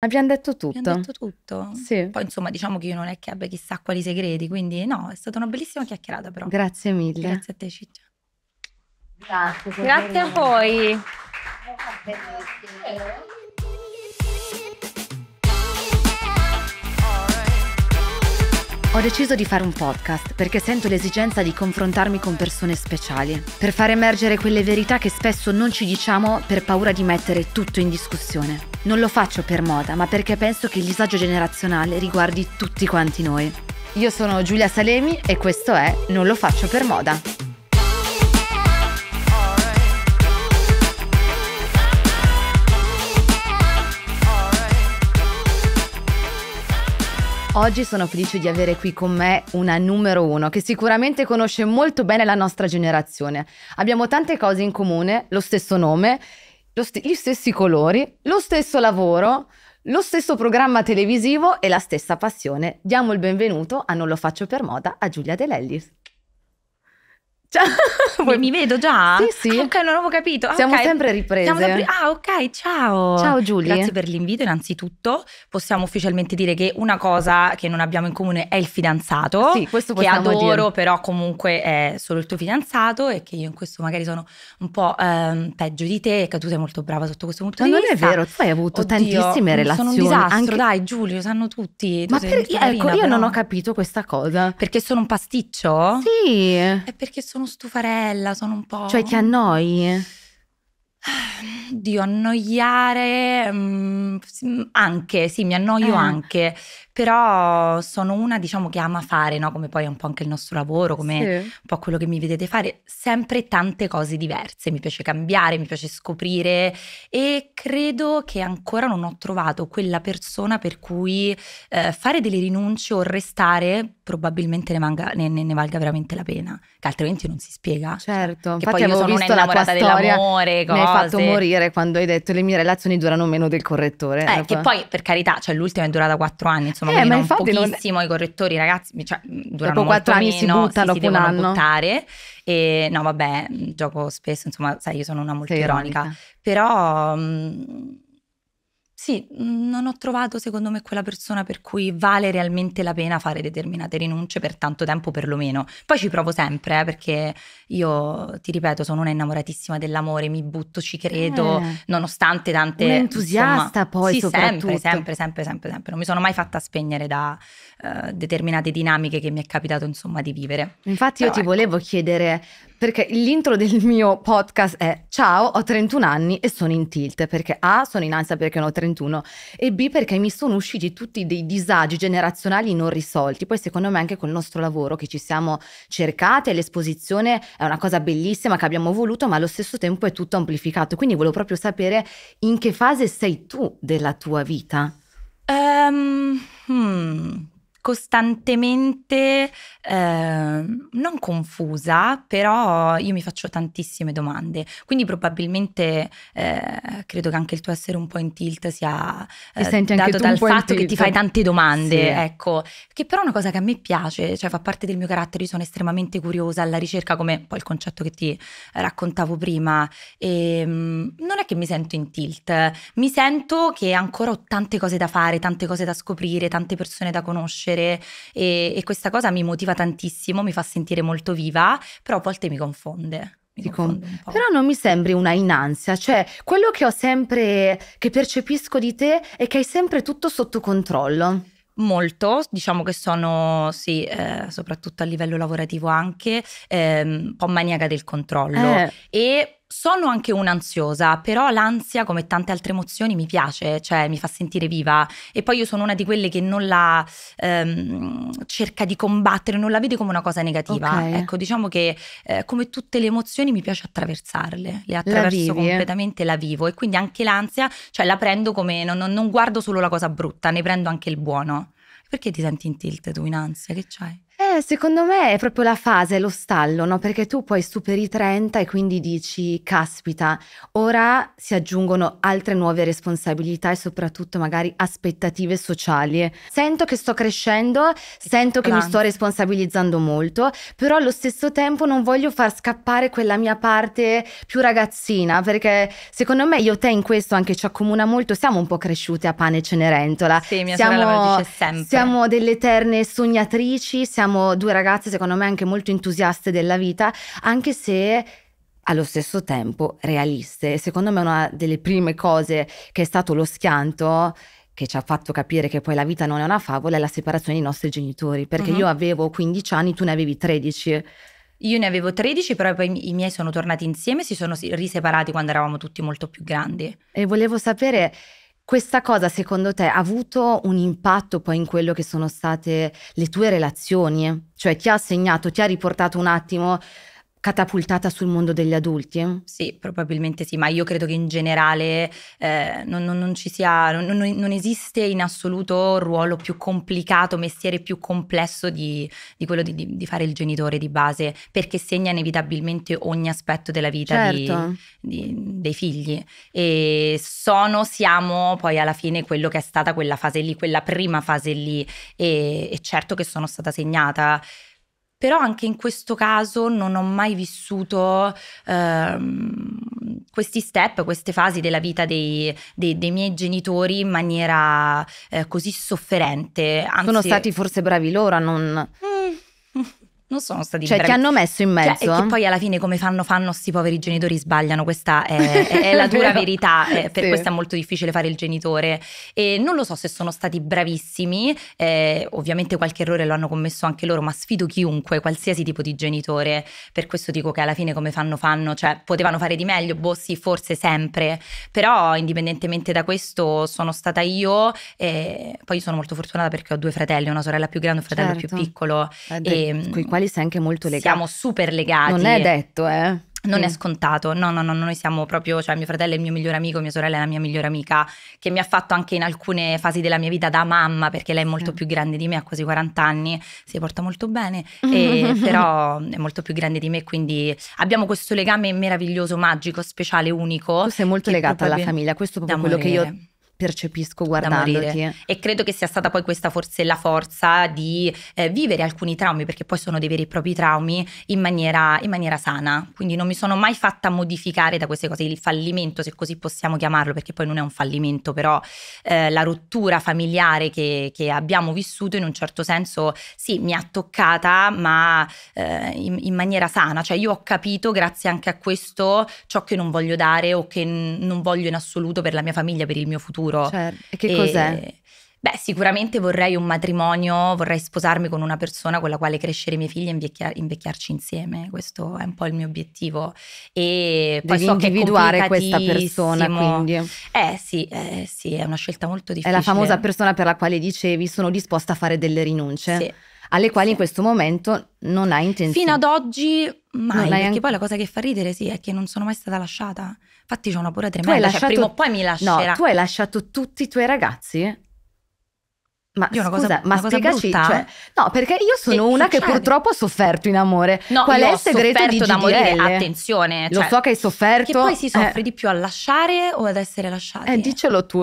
Abbiamo detto tutto. Abbiamo detto tutto. Sì. Poi insomma diciamo che io non è che abbia chissà quali segreti, quindi no, è stata una bellissima chiacchierata però. Grazie mille. Grazie a te Ciccia. Grazie. Grazie a voi. Ho deciso di fare un podcast perché sento l'esigenza di confrontarmi con persone speciali, per far emergere quelle verità che spesso non ci diciamo per paura di mettere tutto in discussione. Non lo faccio per moda, ma perché penso che il disagio generazionale riguardi tutti quanti noi. Io sono Giulia Salemi e questo è Non lo faccio per moda. Oggi sono felice di avere qui con me una numero uno che sicuramente conosce molto bene la nostra generazione. Abbiamo tante cose in comune, lo stesso nome, lo st gli stessi colori, lo stesso lavoro, lo stesso programma televisivo e la stessa passione. Diamo il benvenuto a Non lo faccio per moda a Giulia De Lellis. Ciao. Cioè, mi, mi, vedo già? Sì, sì. Ah, ok, non avevo capito. Ah, Siamo okay. sempre riprese. Siamo sempre... Ah, ok, ciao. Ciao Giulia. Grazie per l'invito innanzitutto. Possiamo ufficialmente dire che una cosa che non abbiamo in comune è il fidanzato. Sì, questo Che adoro, dire. però comunque è solo il tuo fidanzato e che io in questo magari sono un po' ehm, peggio di te, che tu sei molto brava sotto questo punto Ma di vista. Ma non è vero, tu hai avuto Oddio, tantissime relazioni. Sono un disastro, anche... dai Giulio, lo sanno tutti. Tu Ma perché? ecco, carina, io però. non ho capito questa cosa. Perché sono un pasticcio? Sì. È perché sono sono stufarella, sono un po'... Cioè ti annoi? Ah, Dio, annoiare mh, mm, anche, sì, mi annoio eh. anche, però sono una diciamo che ama fare, no? come poi è un po' anche il nostro lavoro, come sì. un po' quello che mi vedete fare, sempre tante cose diverse, mi piace cambiare, mi piace scoprire e credo che ancora non ho trovato quella persona per cui eh, fare delle rinunce o restare probabilmente ne, manga, ne, ne, ne, valga veramente la pena, che altrimenti non si spiega. Certo, che infatti poi io sono visto una innamorata la dell'amore, cose. Mi hai fatto morire quando hai detto le mie relazioni durano meno del correttore. Eh, eh che poi per carità, cioè l'ultima è durata quattro anni, insomma eh, ma infatti pochissimo non... i correttori, ragazzi, cioè, durano Dopo quattro anni si buttano si, si devono anno. buttare. E, no, vabbè, gioco spesso, insomma, sai, io sono una molto ironica, però... Mh, sì, non ho trovato secondo me quella persona per cui vale realmente la pena fare determinate rinunce per tanto tempo perlomeno. Poi ci provo sempre eh, perché io, ti ripeto, sono una innamoratissima dell'amore, mi butto, ci credo, eh, nonostante tante... Un entusiasta insomma, poi sì, sempre, sempre, sempre, sempre, sempre. Non mi sono mai fatta spegnere da eh, determinate dinamiche che mi è capitato insomma di vivere. Infatti Però io ti ecco. volevo chiedere perché l'intro del mio podcast è Ciao, ho 31 anni e sono in tilt perché A, sono in ansia perché ne ho 31 e B, perché mi sono usciti tutti dei disagi generazionali non risolti. Poi secondo me anche col nostro lavoro che ci siamo cercate, l'esposizione è una cosa bellissima che abbiamo voluto, ma allo stesso tempo è tutto amplificato. Quindi volevo proprio sapere in che fase sei tu della tua vita. Um, hmm, costantemente, eh, non confusa, però io mi faccio tantissime domande, quindi probabilmente eh, credo che anche il tuo essere un po' in tilt sia eh, dato dal fatto che ti fai tante domande, sì. ecco, che però è una cosa che a me piace, cioè fa parte del mio carattere, io sono estremamente curiosa alla ricerca, come poi il concetto che ti raccontavo prima, e, ehm, non è che mi sento in tilt, mi sento che ancora ho tante cose da fare, tante cose da scoprire, tante persone da conoscere crescere e, e questa cosa mi motiva tantissimo, mi fa sentire molto viva, però a volte mi confonde. Però non mi sembri una in ansia, cioè quello che ho sempre, che percepisco di te è che hai sempre tutto sotto controllo. Molto, diciamo che sono, sì, eh, soprattutto a livello lavorativo anche, eh, un po' maniaca del controllo. Eh. E sono anche un'ansiosa, però l'ansia, come tante altre emozioni, mi piace, cioè mi fa sentire viva. E poi io sono una di quelle che non la ehm, cerca di combattere, non la vede come una cosa negativa. Okay. Ecco, diciamo che eh, come tutte le emozioni mi piace attraversarle, le attraverso completamente, la vivo. E quindi anche l'ansia, cioè la prendo come, non, non guardo solo la cosa brutta, ne prendo anche il buono. Perché ti senti in tilt tu in ansia? Che c'hai? secondo me è proprio la fase, lo stallo, no? Perché tu poi superi i 30 e quindi dici, caspita, ora si aggiungono altre nuove responsabilità e soprattutto magari aspettative sociali. Sento che sto crescendo, sento che mi sto responsabilizzando molto, però allo stesso tempo non voglio far scappare quella mia parte più ragazzina, perché secondo me io te in questo anche ci accomuna molto, siamo un po' cresciute a pane e cenerentola. Sì, mia siamo, sorella me lo dice sempre. Siamo delle eterne sognatrici, siamo due ragazze secondo me anche molto entusiaste della vita, anche se allo stesso tempo realiste. Secondo me una delle prime cose che è stato lo schianto che ci ha fatto capire che poi la vita non è una favola è la separazione dei nostri genitori, perché uh-huh. io avevo 15 anni, tu ne avevi 13. Io ne avevo 13, però poi i miei sono tornati insieme, si sono riseparati quando eravamo tutti molto più grandi. E volevo sapere questa cosa secondo te ha avuto un impatto poi in quello che sono state le tue relazioni? Cioè ti ha segnato, ti ha riportato un attimo catapultata sul mondo degli adulti? Sì, probabilmente sì, ma io credo che in generale eh, non, non, non, ci sia, non, non, esiste in assoluto ruolo più complicato, mestiere più complesso di, di quello di, di, fare il genitore di base, perché segna inevitabilmente ogni aspetto della vita certo. di, dei figli. E sono, siamo poi alla fine quello che è stata quella fase lì, quella prima fase lì, e, e certo che sono stata segnata però anche in questo caso non ho mai vissuto ehm, questi step, queste fasi della vita dei, dei, dei miei genitori in maniera eh, così sofferente. Anzi, Sono stati forse bravi loro a non... Mm non sono stati cioè, bravi. Cioè, ti hanno messo in cioè, mezzo. Cioè, e che eh? poi alla fine come fanno, fanno, sti poveri genitori sbagliano, questa è, è, la dura verità, eh, per sì. questo è molto difficile fare il genitore. E non lo so se sono stati bravissimi, eh, ovviamente qualche errore lo hanno commesso anche loro, ma sfido chiunque, qualsiasi tipo di genitore, per questo dico che alla fine come fanno, fanno, cioè potevano fare di meglio, boh sì, forse sempre, però indipendentemente da questo sono stata io, eh, poi sono molto fortunata perché ho due fratelli, una sorella più grande e un fratello certo. più piccolo. Eh, e, ehm, quali sei anche molto legata. Siamo super legati. Non è detto, eh. Non mm. è scontato, no, no, no, noi siamo proprio, cioè mio fratello è il mio migliore amico, mia sorella è la mia migliore amica, che mi ha fatto anche in alcune fasi della mia vita da mamma, perché lei è molto più grande di me, ha quasi 40 anni, si porta molto bene, e, però è molto più grande di me, quindi abbiamo questo legame meraviglioso, magico, speciale, unico. Tu sei molto legata alla famiglia, questo è proprio quello morire. che io percepisco guardandoti. E credo che sia stata poi questa forse la forza di eh, vivere alcuni traumi, perché poi sono dei veri e propri traumi, in maniera, in maniera, sana. Quindi non mi sono mai fatta modificare da queste cose. Il fallimento, se così possiamo chiamarlo, perché poi non è un fallimento, però eh, la rottura familiare che, che, abbiamo vissuto in un certo senso sì, mi ha toccata, ma eh, in, in maniera sana. Cioè io ho capito, grazie anche a questo, ciò che non voglio dare o che non voglio in assoluto per la mia famiglia, per il mio futuro futuro. Cioè, che e cos'è? Beh, sicuramente vorrei un matrimonio, vorrei sposarmi con una persona con la quale crescere i miei figli e invecchia- invecchiarci insieme. Questo è un po' il mio obiettivo. E poi Devi so individuare questa persona, quindi. Eh sì, eh sì, è una scelta molto difficile. È la famosa persona per la quale dicevi sono disposta a fare delle rinunce. Sì alle quali sì. in questo momento non hai intenzione. Fino ad oggi mai, perché anche... poi la cosa che fa ridere sì è che non sono mai stata lasciata. Infatti c'è una paura tremenda, cioè, lasciato... cioè prima o poi mi lascerà. No, tu hai lasciato tutti i tuoi ragazzi? Ma io scusa, cosa, ma spiegaci, cioè, no, perché io sono che una succede? che purtroppo ha sofferto in amore. No, Qual è il segreto di GDL? morire? Attenzione, cioè, lo so che hai sofferto. Che poi si eh. soffre eh. di più a lasciare o ad essere lasciati? Eh, dicelo tu.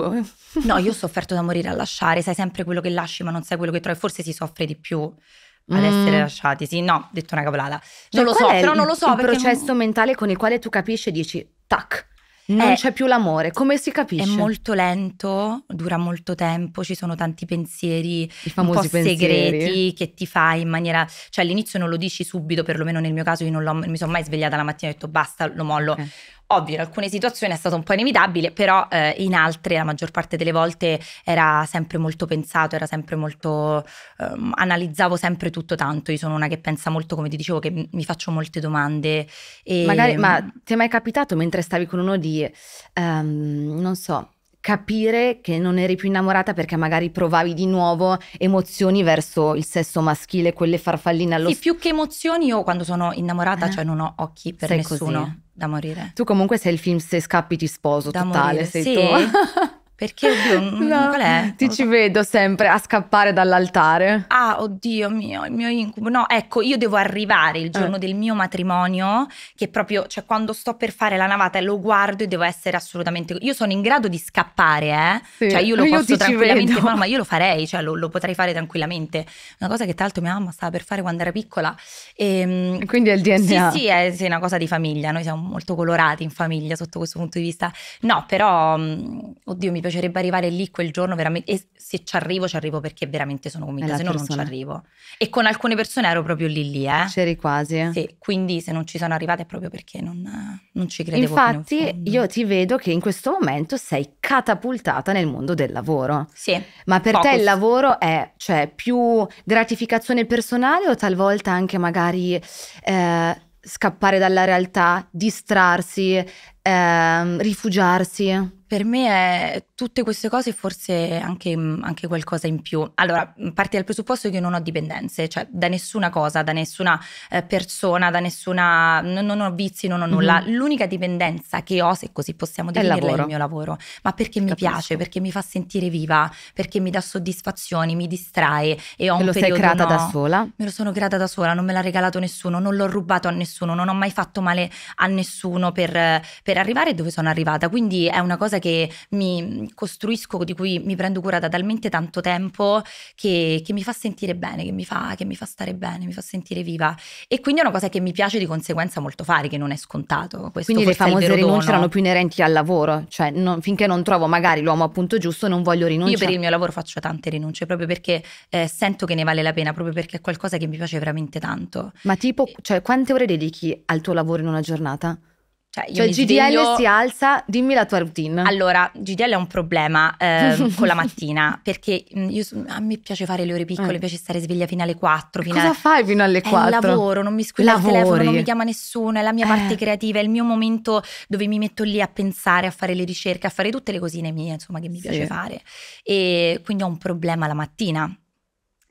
no, io ho sofferto da morire a lasciare, sai sempre quello che lasci, ma non sai quello che trovi, forse si soffre di più ad mm. essere mm. lasciati. Sì, no, detto una cavolata. Non cioè, lo so, però non lo so. Il processo non... mentale con il quale tu capisci e dici tac non è, eh, c'è più l'amore, come si capisce? È molto lento, dura molto tempo, ci sono tanti pensieri I un po' pensieri. segreti che ti fai in maniera... Cioè all'inizio non lo dici subito, perlomeno nel mio caso io non, non mi sono mai svegliata la mattina e ho detto basta, lo mollo. Eh Ovvio, in alcune situazioni è stato un po' inevitabile, però eh, in altre la maggior parte delle volte era sempre molto pensato, era sempre molto... Ehm, analizzavo sempre tutto tanto, io sono una che pensa molto, come ti dicevo, che mi faccio molte domande. E... Magari, ehm, ma ti è mai capitato mentre stavi con uno di, um, non so, capire che non eri più innamorata perché magari provavi di nuovo emozioni verso il sesso maschile, quelle farfalline allo Sì, più che emozioni io quando sono innamorata, eh? cioè non ho occhi per Sei nessuno. Così. Da morire. Tu comunque sei il film Se scappi ti sposo, da totale, morire. sei sì. tu. Perché oddio, mm, mm, no, qual è? Ti ci vedo sempre a scappare dall'altare. Ah, oddio mio, il mio incubo. No, ecco, io devo arrivare il giorno eh. del mio matrimonio, che proprio, cioè quando sto per fare la navata lo guardo e devo essere assolutamente... Io sono in grado di scappare, eh? Sì. Cioè io lo io posso tranquillamente fare, ma io lo farei, cioè lo, lo, potrei fare tranquillamente. Una cosa che tra l'altro mia mamma stava per fare quando era piccola. Ehm, e, Quindi è il DNA. Sì, sì, è sì, una cosa di famiglia, noi siamo molto colorati in famiglia sotto questo punto di vista. No, però, mm, oddio, mi piacerebbe arrivare lì quel giorno veramente, e se ci arrivo ci arrivo perché veramente sono convinta, se no non ci arrivo. E con alcune persone ero proprio lì lì, eh. C'eri quasi. Sì, quindi se non ci sono arrivate è proprio perché non, non ci credevo. Infatti io ti vedo che in questo momento sei catapultata nel mondo del lavoro. Sì. Ma per Focus. te il lavoro è cioè, più gratificazione personale o talvolta anche magari... Eh, scappare dalla realtà, distrarsi, ehm, rifugiarsi? Per me è tutte queste cose forse anche, mm, anche qualcosa in più. Allora, mm, parte dal presupposto che io non ho dipendenze, cioè da nessuna cosa, da nessuna eh, persona, da nessuna... non, non ho vizi, non ho nulla. Mm-hmm. L'unica dipendenza che ho, se così possiamo definirla, è è il mio lavoro. Ma perché Capisco. mi piace, perché mi fa sentire viva, perché mi dà soddisfazioni, mi distrae e ho e un lo sei creata no, da sola? Me lo sono creata da sola, non me l'ha regalato nessuno, non l'ho rubato a nessuno, non ho mai fatto male a nessuno per, per arrivare dove sono arrivata. Quindi è una cosa cosa che mi costruisco, di cui mi prendo cura da talmente tanto tempo che, che mi fa sentire bene, che mi fa, che mi fa, stare bene, mi fa sentire viva. E quindi è una cosa che mi piace di conseguenza molto fare, che non è scontato. Questo quindi le famose rinunce erano più inerenti al lavoro, cioè non, finché non trovo magari l'uomo appunto giusto non voglio rinunciare. Io per il mio lavoro faccio tante rinunce proprio perché eh, sento che ne vale la pena, proprio perché è qualcosa che mi piace veramente tanto. Ma tipo, cioè, quante ore dedichi al tuo lavoro in una giornata? Cioè, cioè GDL sveglio... si alza, dimmi la tua routine. Allora, GDL è un problema eh, con la mattina, perché mm, io, a me piace fare le ore piccole, mi eh. piace stare sveglia fino alle 4. Fino Cosa a... fai fino alle 4? È lavoro, non mi squilla il telefono, non mi chiama nessuno, è la mia eh. parte creativa, è il mio momento dove mi metto lì a pensare, a fare le ricerche, a fare tutte le cosine mie, insomma, che mi piace fare. E quindi ho un problema la mattina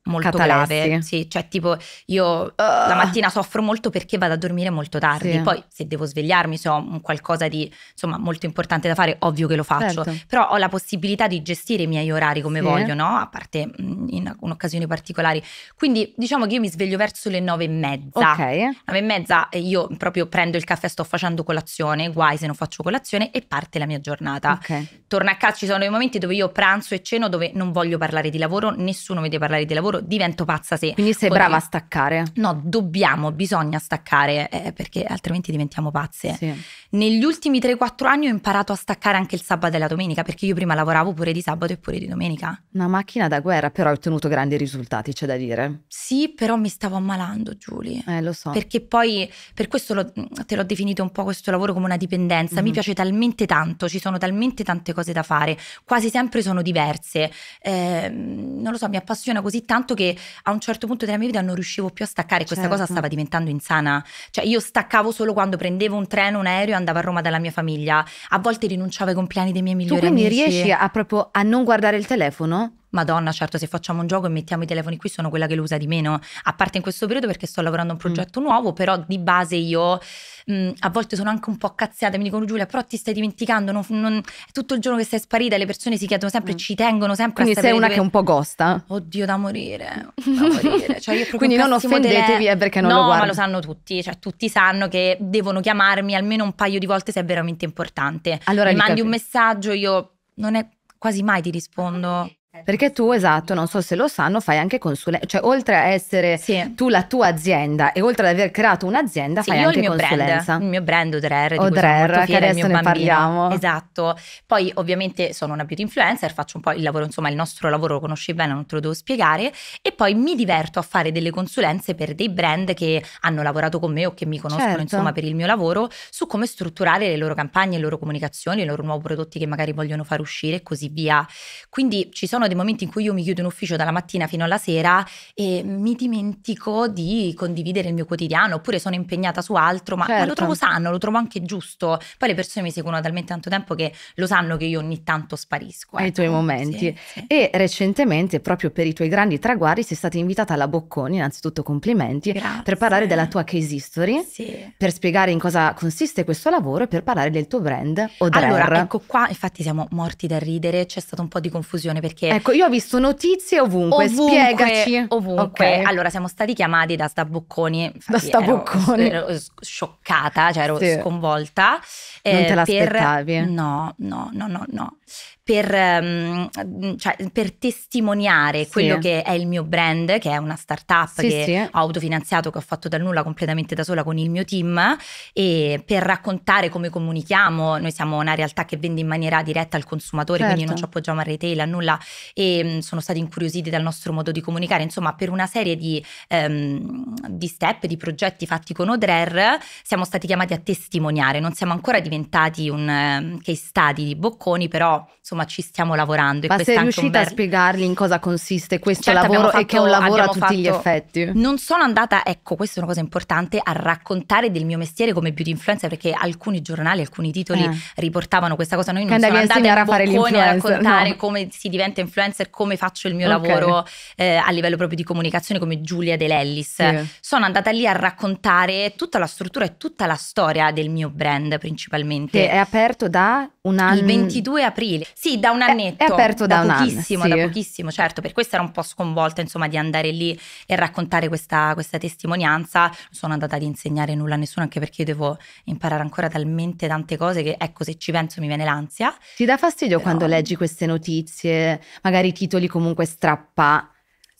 molto Catalessi. grave. Sì, cioè tipo io uh. la ah. mattina soffro molto perché vado a dormire molto tardi, sì. poi se devo svegliarmi se ho qualcosa di insomma molto importante da fare, ovvio che lo faccio, certo. però ho la possibilità di gestire i miei orari come sì. voglio, no? A parte mm, in occasioni particolari. Quindi diciamo che io mi sveglio verso le nove e mezza. Ok. Nove e mezza io proprio prendo il caffè, sto facendo colazione, guai se non faccio colazione e parte la mia giornata. Okay. Torno a casa, ci sono dei momenti dove io pranzo e ceno dove non voglio parlare di lavoro, nessuno mi deve parlare di lavoro lavoro, divento pazza se... Quindi sei continu- brava a staccare? No, dobbiamo, bisogna staccare eh, perché altrimenti diventiamo pazze. Sì. Negli ultimi 3-4 anni ho imparato a staccare anche il sabato e la domenica perché io prima lavoravo pure di sabato e pure di domenica. Una macchina da guerra, però hai ottenuto grandi risultati, c'è da dire. Sì, però mi stavo ammalando, Giulia. Eh, lo so. Perché poi, per questo lo, te l'ho definito un po' questo lavoro come una dipendenza. Mm-hmm. Mi mhm. piace talmente tanto, ci sono talmente tante cose da fare, quasi sempre sono diverse. Eh, non lo so, mi appassiona così tanto tanto che a un certo punto della mia vita non riuscivo più a staccare, certo. questa cosa certo. stava diventando insana. Cioè io staccavo solo quando prendevo un treno, un aereo e andavo a Roma dalla mia famiglia. A volte rinunciavo ai compleanni dei miei migliori tu quindi amici. riesci a proprio a non guardare il telefono? Madonna, certo, se facciamo un gioco e mettiamo i telefoni qui, sono quella che lo usa di meno. A parte in questo periodo perché sto lavorando a un mm. progetto mm. nuovo, però di base io mh, mm, a volte sono anche un po' cazziata. Mi dicono, Giulia, però ti stai dimenticando. Non, non, è tutto il giorno che sei sparita. Le persone si chiedono sempre, mm. ci tengono sempre Quindi a sei una dove... che è un po' gosta. Oddio, da morire. Da morire. Cioè, Quindi non offendetevi tele... Eh, è perché non no, lo guardo. No, ma lo sanno tutti. Cioè, tutti sanno che devono chiamarmi almeno un paio di volte se è veramente importante. Allora, Mi mandi capi... un messaggio, io non è quasi mai ti rispondo. Eh. Perché tu, esatto, non so se lo sanno, fai anche consulenza, cioè oltre a essere sì. tu la tua azienda e oltre ad aver creato un'azienda sì, fai anche il consulenza. Brand, il mio brand Odrer, Odrer che adesso ne bambino. parliamo. Esatto, poi ovviamente sono una beauty influencer, faccio un po' il lavoro, insomma il nostro lavoro lo conosci bene, non te lo devo spiegare e poi mi diverto a fare delle consulenze per dei brand che hanno lavorato con me o che mi conoscono certo. insomma per il mio lavoro su come strutturare le loro campagne, le loro comunicazioni, i loro nuovi prodotti che magari vogliono far uscire e così via. Quindi ci sono sono dei momenti in cui io mi chiudo in ufficio dalla mattina fino alla sera e mi dimentico di condividere il mio quotidiano oppure sono impegnata su altro, ma, certo. ma lo certo. trovo sano, lo trovo anche giusto. Poi le persone mi seguono talmente tanto tempo che lo sanno che io ogni tanto sparisco. Ai ecco. tuoi momenti. Sì, sì. E recentemente, proprio per i tuoi grandi traguardi, sei stata invitata alla Bocconi, innanzitutto complimenti, Grazie. per parlare della tua case history, sì. per spiegare in cosa consiste questo lavoro e per parlare del tuo brand Odrer. Allora, ecco qua, infatti siamo morti da ridere, c'è stata un po' di confusione perché Ecco, io ho visto notizie ovunque, ovunque spiegaci. Ovunque. Okay. Allora, siamo stati chiamati da Stabocconi. Da Stabocconi. Ero, ero scioccata, cioè ero sì. sconvolta. Non eh, te l'aspettavi? Per... No, no, no, no, no per, ehm, mm, cioè, per testimoniare sì. quello che è il mio brand, che è una startup sì, che sì. ho autofinanziato, che ho fatto dal nulla completamente da sola con il mio team, e per raccontare come comunichiamo. Noi siamo una realtà che vende in maniera diretta al consumatore, certo. quindi non certo. ci appoggiamo al retail, a nulla, e mm, sono stati incuriositi dal nostro modo di comunicare. Insomma, per una serie di, um, di step, di progetti fatti con Odrer, siamo stati chiamati a testimoniare. Non siamo ancora diventati un um, case study di Bocconi, però insomma, insomma ci stiamo lavorando. E Ma sei riuscita ver... a spiegargli in cosa consiste questo certo, lavoro fatto, e che è un lavoro a tutti fatto... gli effetti? Non sono andata, ecco questa è una cosa importante, a raccontare del mio mestiere come beauty influencer perché alcuni giornali, alcuni titoli eh. riportavano questa cosa. Noi non Andavi siamo andati a, a fare a raccontare no. come si diventa influencer, come faccio il mio okay. lavoro eh, a livello proprio di comunicazione come Giulia Delellis. Sì. Sono andata lì a raccontare tutta la struttura e tutta la storia del mio brand principalmente. Che è aperto da un anno? Il 22 aprile. Sì, sì, da un annetto. È, è aperto da, da un pochissimo, anno, sì. da pochissimo, certo. Per questo ero un po' sconvolta, insomma, di andare lì e raccontare questa, questa testimonianza. Non sono andata ad insegnare nulla a nessuno, anche perché io devo imparare ancora talmente tante cose che, ecco, se ci penso mi viene l'ansia. Ti dà fastidio Però... quando leggi queste notizie, magari i titoli comunque strappa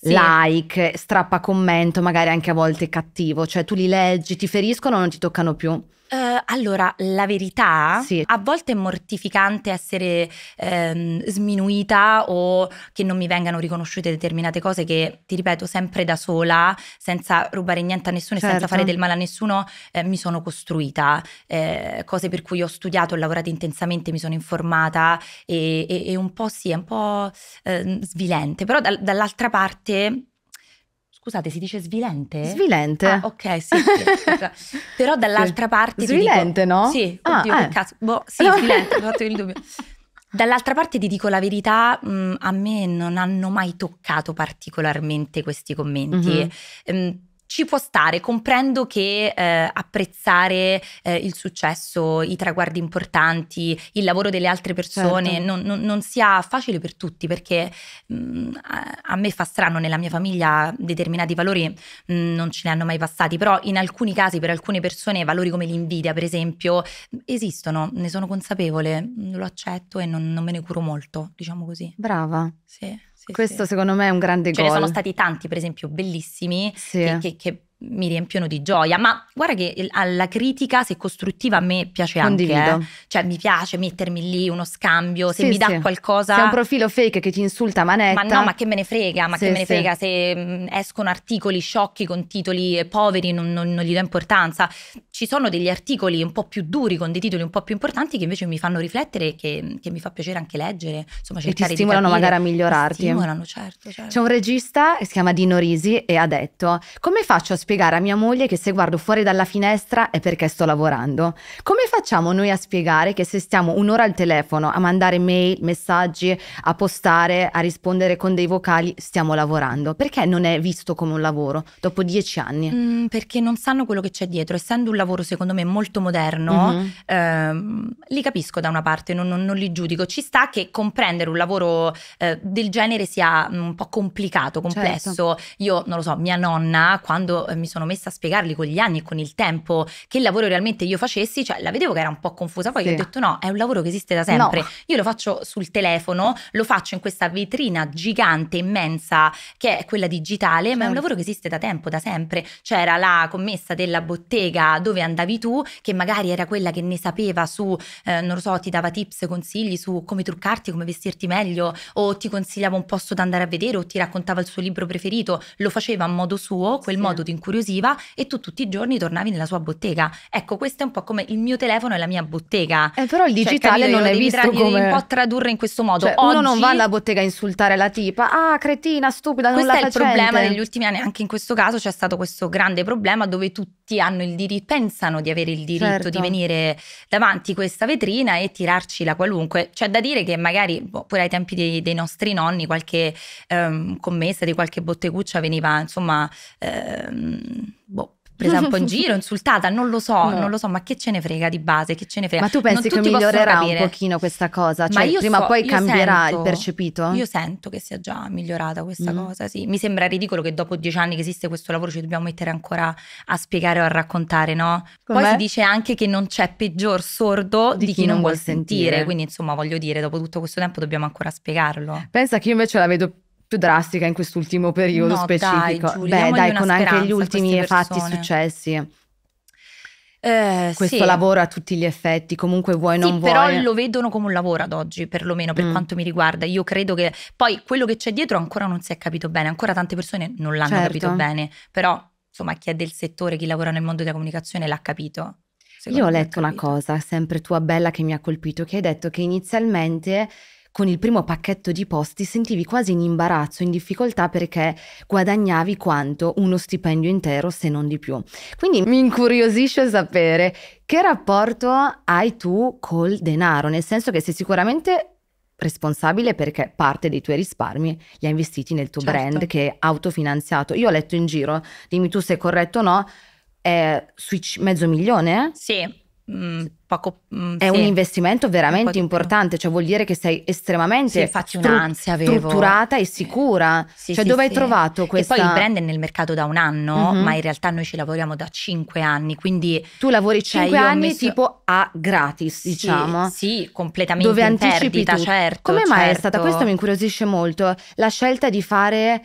like, strappa commento, magari anche a volte cattivo, cioè tu li leggi, ti feriscono, non ti toccano più. Uh, allora, la verità sì. a volte è mortificante essere ehm, sminuita o che non mi vengano riconosciute determinate cose che, ti ripeto, sempre da sola, senza rubare niente a nessuno certo. e senza fare certo. del male a nessuno, eh, mi sono costruita. Eh, cose per cui ho studiato, ho lavorato intensamente, mi sono informata e, e, e un po' sì, è un po' eh, svilente. Però da, dall'altra parte Scusate, si dice svilente? Svilente. Ah, ok, sì. sì. Però dall'altra parte. Svilente, dico, no? Sì, ah, oddio, ah, eh. cazzo. Boh, sì, no. svilente, ho fatto il dubbio. Dall'altra parte ti dico la verità, mh, mm, a me non hanno mai toccato particolarmente questi commenti. Mm-hmm. Ehm, mh, ci può stare, comprendo che eh, apprezzare eh, il successo, i traguardi importanti, il lavoro delle altre persone certo. non, non, non, sia facile per tutti perché mh, mm, a, a, me fa strano, nella mia famiglia determinati valori mh, mm, non ce ne hanno mai passati, però in alcuni casi per alcune persone valori come l'invidia per esempio esistono, ne sono consapevole, lo accetto e non, non me ne curo molto, diciamo così. Brava. Sì. Questo secondo me è un grande cioè, gol. Ce ne sono stati tanti, per esempio, bellissimi, che, che, che mi riempiono di gioia. Ma guarda che alla critica, se costruttiva, a me piace Condivido. anche. Eh. Cioè, mi piace mettermi lì uno scambio, se sì, mi dà sì. qualcosa. Se è un profilo fake che ti insulta manetta. Ma no, ma che me ne frega, ma sì, che me ne frega se mm, escono articoli sciocchi con titoli eh, poveri, non, non, non gli do importanza. Ci sono degli articoli un po' più duri, con dei titoli un po' più importanti, che invece mi fanno riflettere e che, che mi fa piacere anche leggere. Insomma, cercare e ti stimolano capire, magari a migliorarti. Ti stimolano, certo, certo. C'è un regista che si chiama Dino Risi e ha detto: Come faccio a spiegare? spiegare a mia moglie che se guardo fuori dalla finestra è perché sto lavorando? Come facciamo noi a spiegare che se stiamo un'ora al telefono a mandare mail, messaggi, a postare, a rispondere con dei vocali, stiamo lavorando? Perché non è visto come un lavoro dopo dieci anni? Mm, perché non sanno quello che c'è dietro. Essendo un lavoro secondo me molto moderno, mm-hmm. ehm, li capisco da una parte, non, non, non, li giudico. Ci sta che comprendere un lavoro eh, del genere sia mm, un po' complicato, certo. complesso. Certo. Io non lo so, mia nonna quando eh, mi mi sono messa a spiegarli con gli anni e con il tempo che lavoro realmente io facessi, cioè la vedevo che era un po' confusa, poi sì. ho detto no, è un lavoro che esiste da sempre, no. io lo faccio sul telefono, lo faccio in questa vetrina gigante, immensa, che è quella digitale, certo. ma è un certo. lavoro che esiste da tempo, da sempre, c'era cioè, la commessa della bottega dove andavi tu, che magari era quella che ne sapeva su, eh, non lo so, ti dava tips, consigli su come truccarti, come vestirti meglio, o ti consigliava un posto da andare a vedere, o ti raccontava il suo libro preferito, lo faceva a modo suo, quel sì. modo in cui incuriosiva e tu tutti i giorni tornavi nella sua bottega. Ecco, questo è un po' come il mio telefono e la mia bottega. Eh, però il cioè, digitale cioè, non è visto devi come... un po' tradurre in questo modo. Cioè, Oggi... Uno non va alla bottega a insultare la tipa, ah cretina, stupida, non la Questo è il problema degli ultimi anni, anche in questo caso c'è stato questo grande problema dove tutti hanno il diritto, pensano di avere il diritto certo. di venire davanti questa vetrina e tirarci la qualunque. C'è da dire che magari boh, pure ai tempi dei, dei nostri nonni qualche ehm, commessa di qualche botteguccia veniva insomma ehm, boh, presa un po' in giro, insultata, non lo so, no. non lo so, ma che ce ne frega di base, che ce ne frega. Ma tu pensi che migliorerà un pochino questa cosa? Cioè, ma prima o so, poi cambierà sento, il percepito? Io sento che sia già migliorata questa mm. cosa, sì. Mi sembra ridicolo che dopo dieci anni che esiste questo lavoro ci dobbiamo mettere ancora a spiegare o a raccontare, no? Com'è? Poi si dice anche che non c'è peggior sordo di, di chi, chi, non vuol sentire. sentire, quindi insomma voglio dire, dopo tutto questo tempo dobbiamo ancora spiegarlo. Pensa che io invece la vedo più drastica in quest'ultimo periodo no, specifico. Dai, Giulia, Beh, dai, con anche gli ultimi fatti successi. Eh, questo sì. lavoro a tutti gli effetti, comunque vuoi non però vuoi. Però lo vedono come un lavoro ad oggi, perlomeno per mm. quanto mi riguarda. Io credo che poi quello che c'è dietro ancora non si è capito bene, ancora tante persone non l'hanno certo. capito bene, però insomma chi è del settore, chi lavora nel mondo della comunicazione l'ha capito. Io ho letto una cosa, sempre tua bella, che mi ha colpito, che hai detto che inizialmente con il primo pacchetto di posti sentivi quasi in imbarazzo, in difficoltà perché guadagnavi quanto uno stipendio intero se non di più. Quindi mi incuriosisce sapere che rapporto hai tu col denaro, nel senso che sei sicuramente responsabile perché parte dei tuoi risparmi li hai investiti nel tuo certo. brand che è autofinanziato. Io ho letto in giro, dimmi tu se è corretto o no, è sui mezzo milione? Sì. Mm, poco, mm, è sì. un investimento veramente un importante, cioè vuol dire che sei estremamente sì, stru- strutturata e sicura. Sì, cioè, dove hai trovato questa? E poi il brand è nel mercato da un anno, mm-hmm. ma in realtà noi ci lavoriamo da cinque anni. Quindi tu lavori cioè, cinque cioè, anni messo... tipo a gratis, diciamo. Sì, completamente dove in anticipi perdita, certo, Come certo. mai è stata? Certo. Questo mi incuriosisce molto. La scelta di fare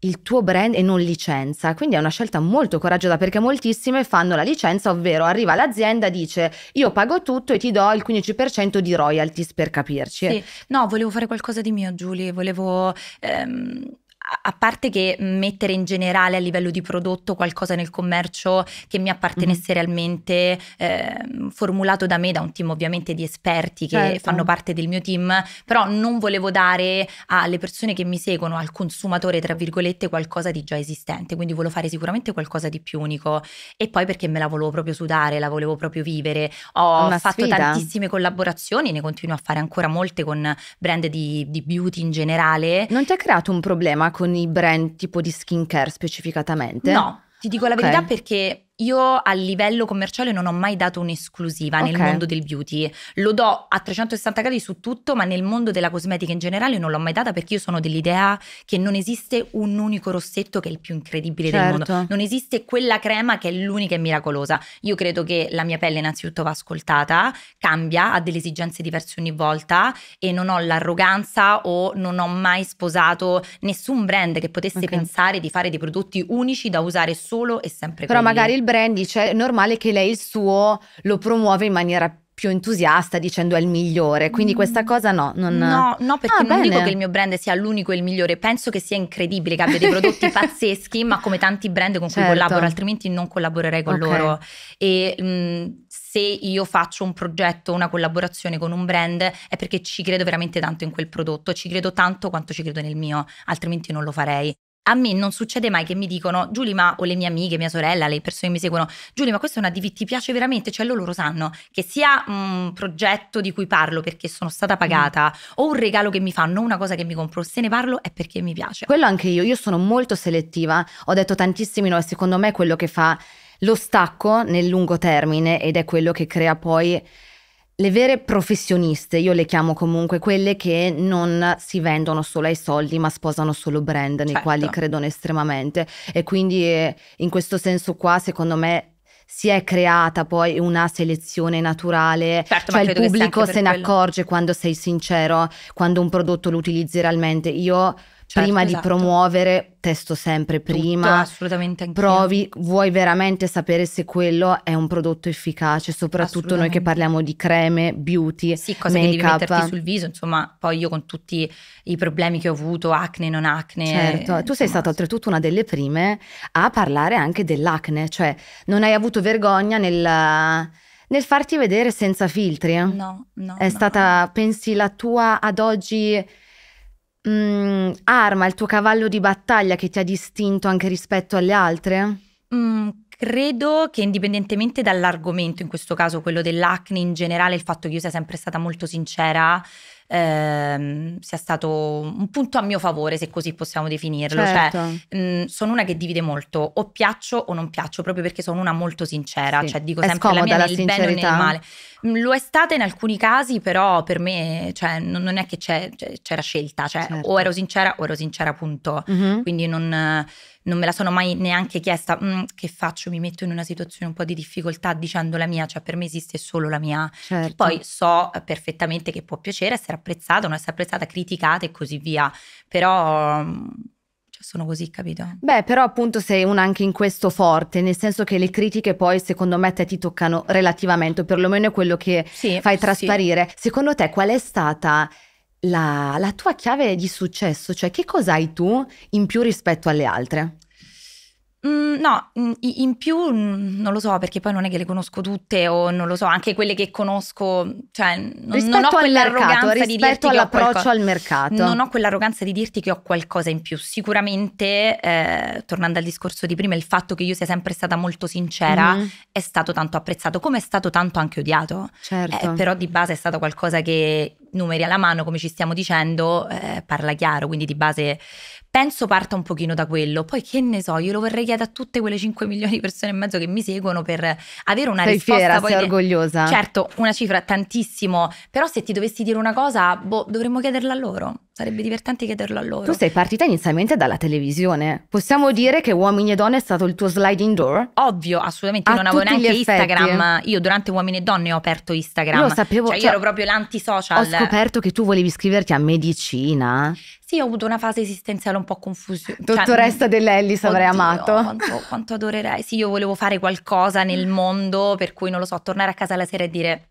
il tuo brand e non licenza. Quindi è una scelta molto coraggiosa perché moltissime fanno la licenza, ovvero arriva l'azienda, dice io pago tutto e ti do il 15% di royalties per capirci. Sì. No, volevo fare qualcosa di mio Giulia, volevo... Ehm a parte che mettere in generale a livello di prodotto qualcosa nel commercio che mi appartenesse mm realmente, eh, formulato da me, da un team ovviamente di esperti che certo. fanno parte del mio team, però non volevo dare alle persone che mi seguono, al consumatore, tra virgolette, qualcosa di già esistente, quindi volevo fare sicuramente qualcosa di più unico e poi perché me la volevo proprio sudare, la volevo proprio vivere. Ho Una fatto sfida. tantissime collaborazioni, ne continuo a fare ancora molte con brand di, di beauty in generale. Non ti ha creato un problema? con i brand tipo di skincare specificatamente? No, ti dico okay. la verità perché io a livello commerciale non ho mai dato un'esclusiva okay. nel mondo del beauty. Lo do a 360 gradi su tutto, ma nel mondo della cosmetica in generale non l'ho mai data perché io sono dell'idea che non esiste un unico rossetto che è il più incredibile certo. del mondo. Certo. Non esiste quella crema che è l'unica e miracolosa. Io credo che la mia pelle innanzitutto va ascoltata, cambia, ha delle esigenze diverse ogni volta e non ho l'arroganza o non ho mai sposato nessun brand che potesse okay. pensare di fare dei prodotti unici da usare solo e sempre Però quelli. magari il brand dice è normale che lei il suo lo promuove in maniera più entusiasta dicendo è il migliore. Quindi mm. questa cosa no. Non... No, no, perché ah, non bene. dico che il mio brand sia l'unico e il migliore. Penso che sia incredibile, che abbia dei prodotti pazzeschi, ma come tanti brand con certo. cui collaboro, altrimenti non collaborerei con okay. loro. E mh, mm, se io faccio un progetto, una collaborazione con un brand, è perché ci credo veramente tanto in quel prodotto, ci credo tanto quanto ci credo nel mio, altrimenti non lo farei a me non succede mai che mi dicono Giulia, ma o le mie amiche, mia sorella, le persone che mi seguono, Giulia, ma questa è una DV, ti piace veramente? Cioè loro lo sanno che sia un progetto di cui parlo perché sono stata mm. pagata mm. o un regalo che mi fanno, una cosa che mi compro, se ne parlo è perché mi piace. Quello anche io, io sono molto selettiva, ho detto tantissimi no e secondo me è quello che fa lo stacco nel lungo termine ed è quello che crea poi le vere professioniste, io le chiamo comunque quelle che non si vendono solo ai soldi, ma sposano solo brand, nei certo. quali credono estremamente. E quindi eh, in questo senso qua, secondo me, si è creata poi una selezione naturale, certo, cioè il pubblico se ne quello. accorge quando sei sincero, quando un prodotto lo utilizzi realmente. Io certo, prima esatto. di promuovere, testo sempre prima. Tutto, assolutamente anche. Provi, vuoi veramente sapere se quello è un prodotto efficace, soprattutto noi che parliamo di creme, beauty, sì, cose make-up. che devi metterti sul viso, insomma, poi io con tutti i problemi che ho avuto, acne, non acne. Certo, insomma, tu sei stata oltretutto una delle prime a parlare anche dell'acne, cioè non hai avuto vergogna nel nel farti vedere senza filtri. No, no. È no. stata, pensi, la tua ad oggi mh, mm, arma, il tuo cavallo di battaglia che ti ha distinto anche rispetto alle altre? Mm, credo che indipendentemente dall'argomento, in questo caso quello dell'acne in generale, il fatto che io sia sempre stata molto sincera, ehm, sia stato un punto a mio favore, se così possiamo definirlo. Cioè, certo. Cioè, mm, mh, sono una che divide molto, o piaccio o non piaccio, proprio perché sono una molto sincera, sì. cioè dico è sempre la mia nel sincerità. bene o nel male. Mm, lo è stata in alcuni casi, però per me cioè, non, è che c'era scelta, cioè certo. o ero sincera o ero sincera, punto. Mm-hmm. Quindi non non me la sono mai neanche chiesta mm, che faccio, mi metto in una situazione un po' di difficoltà dicendo la mia, cioè per me esiste solo la mia. Certo. Poi so perfettamente che può piacere, essere apprezzata, non essere apprezzata, criticata e così via, però mm, cioè sono così, capito? Beh, però appunto sei una anche in questo forte, nel senso che le critiche poi secondo me te ti toccano relativamente, o perlomeno è quello che sì, fai trasparire. Sì. Secondo te qual è stata la, la tua chiave di successo, cioè che cosa hai tu in più rispetto alle altre? Mm, no, mm, in più mm, non lo so perché poi non è che le conosco tutte o non lo so, anche quelle che conosco, cioè non, rispetto non ho quell'arroganza mercato, di dirti all'approccio al mercato. Non ho quell'arroganza di dirti che ho qualcosa in più. Sicuramente, eh, tornando al discorso di prima, il fatto che io sia sempre stata molto sincera mm-hmm. è stato tanto apprezzato, come è stato tanto anche odiato. Certo. Eh, però di base è stato qualcosa che numeri alla mano, come ci stiamo dicendo, eh, parla chiaro, quindi di base Penso parta un pochino da quello, poi che ne so, io lo vorrei chiedere a tutte quelle 5 milioni di persone e mezzo che mi seguono per avere una sei risposta. Fiera, poi sei orgogliosa. Certo, una cifra tantissimo, però se ti dovessi dire una cosa, boh, dovremmo chiederla a loro. Sarebbe divertente chiederlo a loro. Tu sei partita inizialmente dalla televisione. Possiamo dire che Uomini e Donne è stato il tuo sliding door? Ovvio, assolutamente. Io non avevo neanche Instagram. Io durante Uomini e Donne ho aperto Instagram. Io lo sapevo. Cioè, io ero proprio l'antisocial. Ho scoperto che tu volevi iscriverti a medicina. Sì, ho avuto una fase esistenziale un po' confusa. Cioè, Dottoressa cioè, dell'Ellis avrei amato. Quanto, quanto adorerei. Sì, io volevo fare qualcosa nel mondo per cui, non lo so, tornare a casa la sera e dire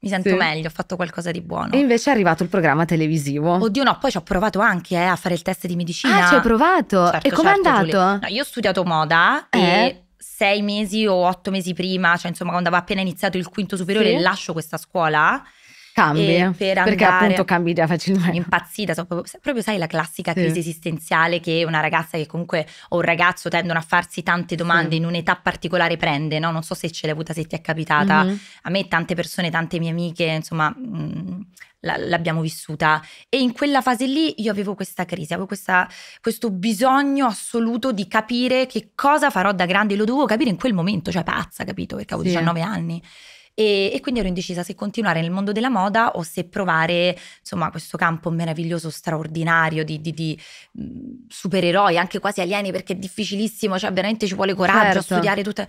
mi sento sì. meglio, ho fatto qualcosa di buono. E invece è arrivato il programma televisivo. Oddio, no, poi ci ho provato anche eh, a fare il test di medicina. Ah, ci ho provato? Certo, e com'è certo, andato? No, io ho studiato moda eh. e sei mesi o otto mesi prima, cioè insomma, quando avevo appena iniziato il quinto superiore, sì. lascio questa scuola Cambi, eh, per perché appunto cambi idea facilmente. Impazzita, so, proprio, proprio, sai la classica crisi esistenziale che una ragazza che comunque o un ragazzo tendono a farsi tante domande sì. in un'età particolare prende, no? Non so se ce l'hai avuta, se ti è capitata. Mm-hmm. A me tante persone, tante mie amiche, insomma... Mh, mm, l'abbiamo vissuta e in quella fase lì io avevo questa crisi, avevo questa, questo bisogno assoluto di capire che cosa farò da grande, lo dovevo capire in quel momento, cioè pazza, capito? Perché avevo sì. 19 anni e, e, quindi ero indecisa se continuare nel mondo della moda o se provare insomma questo campo meraviglioso, straordinario di, di, di mhmm, supereroi, anche quasi alieni perché è difficilissimo, cioè veramente ci vuole coraggio certo. a studiare tutte...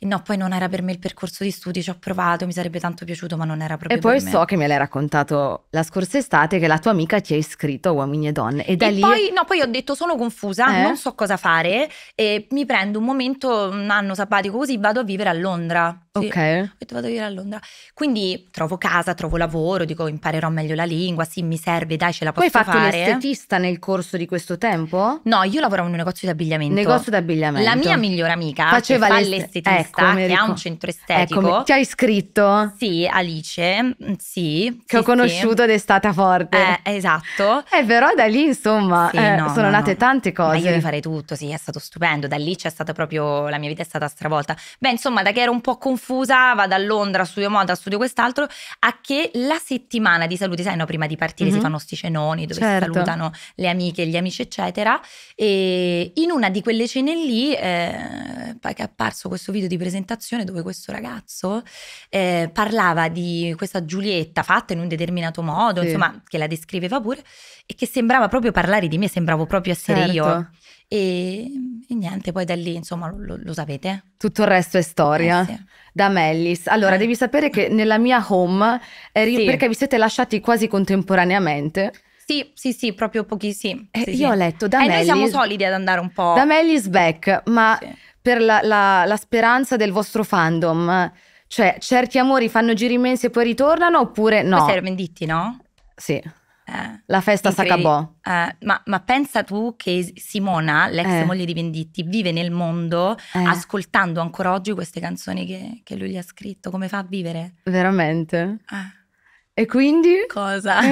no, poi non era per me il percorso di studi, ci ho provato, mi sarebbe tanto piaciuto, ma non era proprio e per me. E poi so che me l'hai raccontato la scorsa estate che la tua amica ti ha iscritto a Uomini e Donne. E da e lì... poi, no, poi ho detto sono confusa, eh? non so cosa fare, e mi prendo un momento, un anno sabbatico così, vado a vivere a Londra. Sì. Ok. Ho detto vado a vivere a Londra. Quindi trovo casa, trovo lavoro, dico imparerò meglio la lingua, sì mi serve, dai ce la posso fare. Poi hai fatto l'estetista nel corso di questo tempo? No, io lavoravo in un negozio di abbigliamento. Negozio di abbigliamento. La mia migliore amica Faceva che l'estetista, ecco, che ha un centro estetico. Ecco, ti ha iscritto? Sì, Alice, mm, sì. Che sì, ho conosciuto sì. ed è stata forte. Eh, esatto. Eh, però da lì insomma eh, no, sono no, nate no. tante cose. Ma io fare tutto, sì, è stato stupendo. Da lì c'è stata proprio, la mia vita è stata stravolta. Beh, insomma, da che ero un po' confusa diffusa, vado a Londra, studio moda, studio quest'altro, a che la settimana di saluti, sai no, prima di partire mm-hmm. si mhm. fanno sti cenoni dove certo. si salutano le amiche, gli amici eccetera e in una di quelle cene lì eh, poi è apparso questo video di presentazione dove questo ragazzo eh, parlava di questa Giulietta fatta in un determinato modo, sì. insomma che la descriveva pure e che sembrava proprio parlare di me, sembravo proprio essere certo. io. E, e, niente, poi da lì insomma lo, lo, sapete. Eh. Tutto il resto è storia. Eh, sì. Da Mellis. Allora, eh. devi sapere che nella mia home, eri, eh, sì. perché vi siete lasciati quasi contemporaneamente. Sì, sì, sì, proprio pochissimi. sì. Eh, sì io ho letto da eh, Mellis. Noi siamo solidi ad andare un po'. Da Mellis back, ma per la, la, la speranza del vostro fandom, cioè certi amori fanno giri immensi e poi ritornano oppure no? Questa era Venditti, no? Sì. Eh, la festa Sacabò. Eh, ma, ma, pensa tu che Simona, l'ex eh. moglie di Venditti, vive nel mondo eh. ascoltando ancora oggi queste canzoni che, che, lui gli ha scritto. Come fa a vivere? Veramente. Ah. E quindi? Cosa?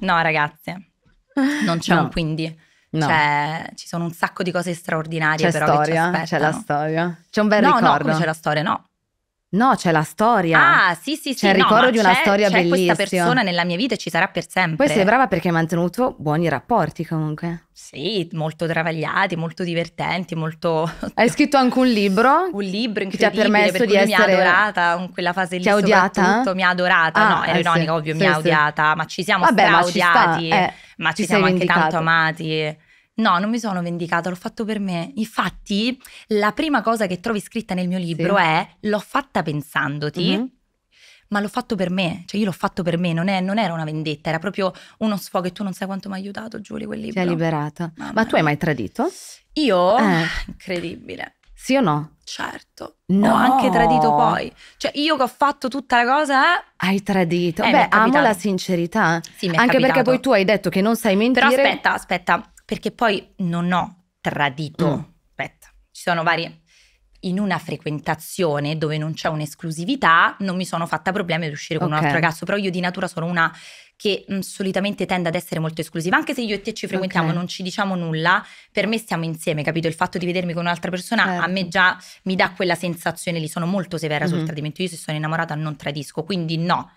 no, ragazze, non c'è no. un quindi. No. Cioè, ci sono un sacco di cose straordinarie. C'è però storia, c'è la storia. C'è un bel no, ricordo. No, c'è la storia, no. No, c'è la storia. Ah, sì, sì, sì. C'è il no, ricordo di una storia c'è bellissima. C'è questa persona nella mia vita e ci sarà per sempre. Poi sei brava perché hai mantenuto buoni rapporti comunque. Sì, molto travagliati, molto divertenti, molto... Hai scritto anche un libro. Un libro che ti ha permesso per di essere... mi ha adorata in quella fase lì Ti ha odiata? Mi ha adorata, ah, no, era eh, ironica, sì, ovvio, sì, mi ha odiata, sì. ma ci siamo Vabbè, straudiati, ma ci, sta, eh, ma ci siamo anche tanto amati. No, non mi sono vendicata, l'ho fatto per me. Infatti, la prima cosa che trovi scritta nel mio libro sì. è l'ho fatta pensandoti. Mm-hmm ma l'ho fatto per me, cioè io l'ho fatto per me, non, è, non, era una vendetta, era proprio uno sfogo e tu non sai quanto mi ha aiutato Giulia quel libro. Ti ha liberata. ma tu hai mai tradito? Io? Eh. Ah, incredibile. Sì o no? Certo. No. Ho anche tradito poi. Cioè io che ho fatto tutta la cosa... Eh? Hai tradito. Eh, Beh, amo la sincerità. Sì, mi è Anche capitato. perché poi tu hai detto che non sai mentire. Però aspetta, aspetta perché poi non ho tradito, mm. aspetta, ci sono varie, in una frequentazione dove non c'è un'esclusività, non mi sono fatta problemi di uscire con okay. un altro ragazzo, però io di natura sono una che mh, mm, solitamente tende ad essere molto esclusiva, anche se io e te ci frequentiamo, okay. non ci diciamo nulla, per me stiamo insieme, capito? Il fatto di vedermi con un'altra persona certo. a me certo. già mi dà quella sensazione lì, sono molto severa mm-hmm. sul tradimento, io se sono innamorata non tradisco, quindi no,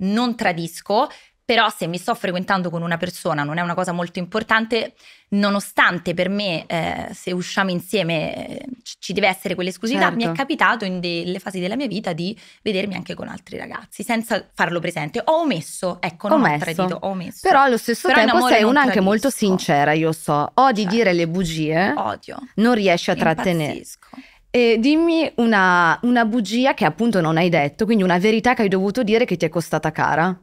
non tradisco, però se mi sto frequentando con una persona non è una cosa molto importante, nonostante per me eh, se usciamo insieme eh, ci deve essere quell'esclusività, certo. mi è certo. capitato in delle fasi della mia vita di vedermi anche con altri ragazzi senza farlo presente. Ho omesso, ecco, non omesso. ho tradito, ho omesso. Però allo stesso però tempo sei una anche molto sincera, io so. Odi certo. dire le bugie. Odio. Non riesci a trattenere. Impazzisco. E dimmi una, una bugia che appunto non hai detto, quindi una verità che hai dovuto dire che ti è costata cara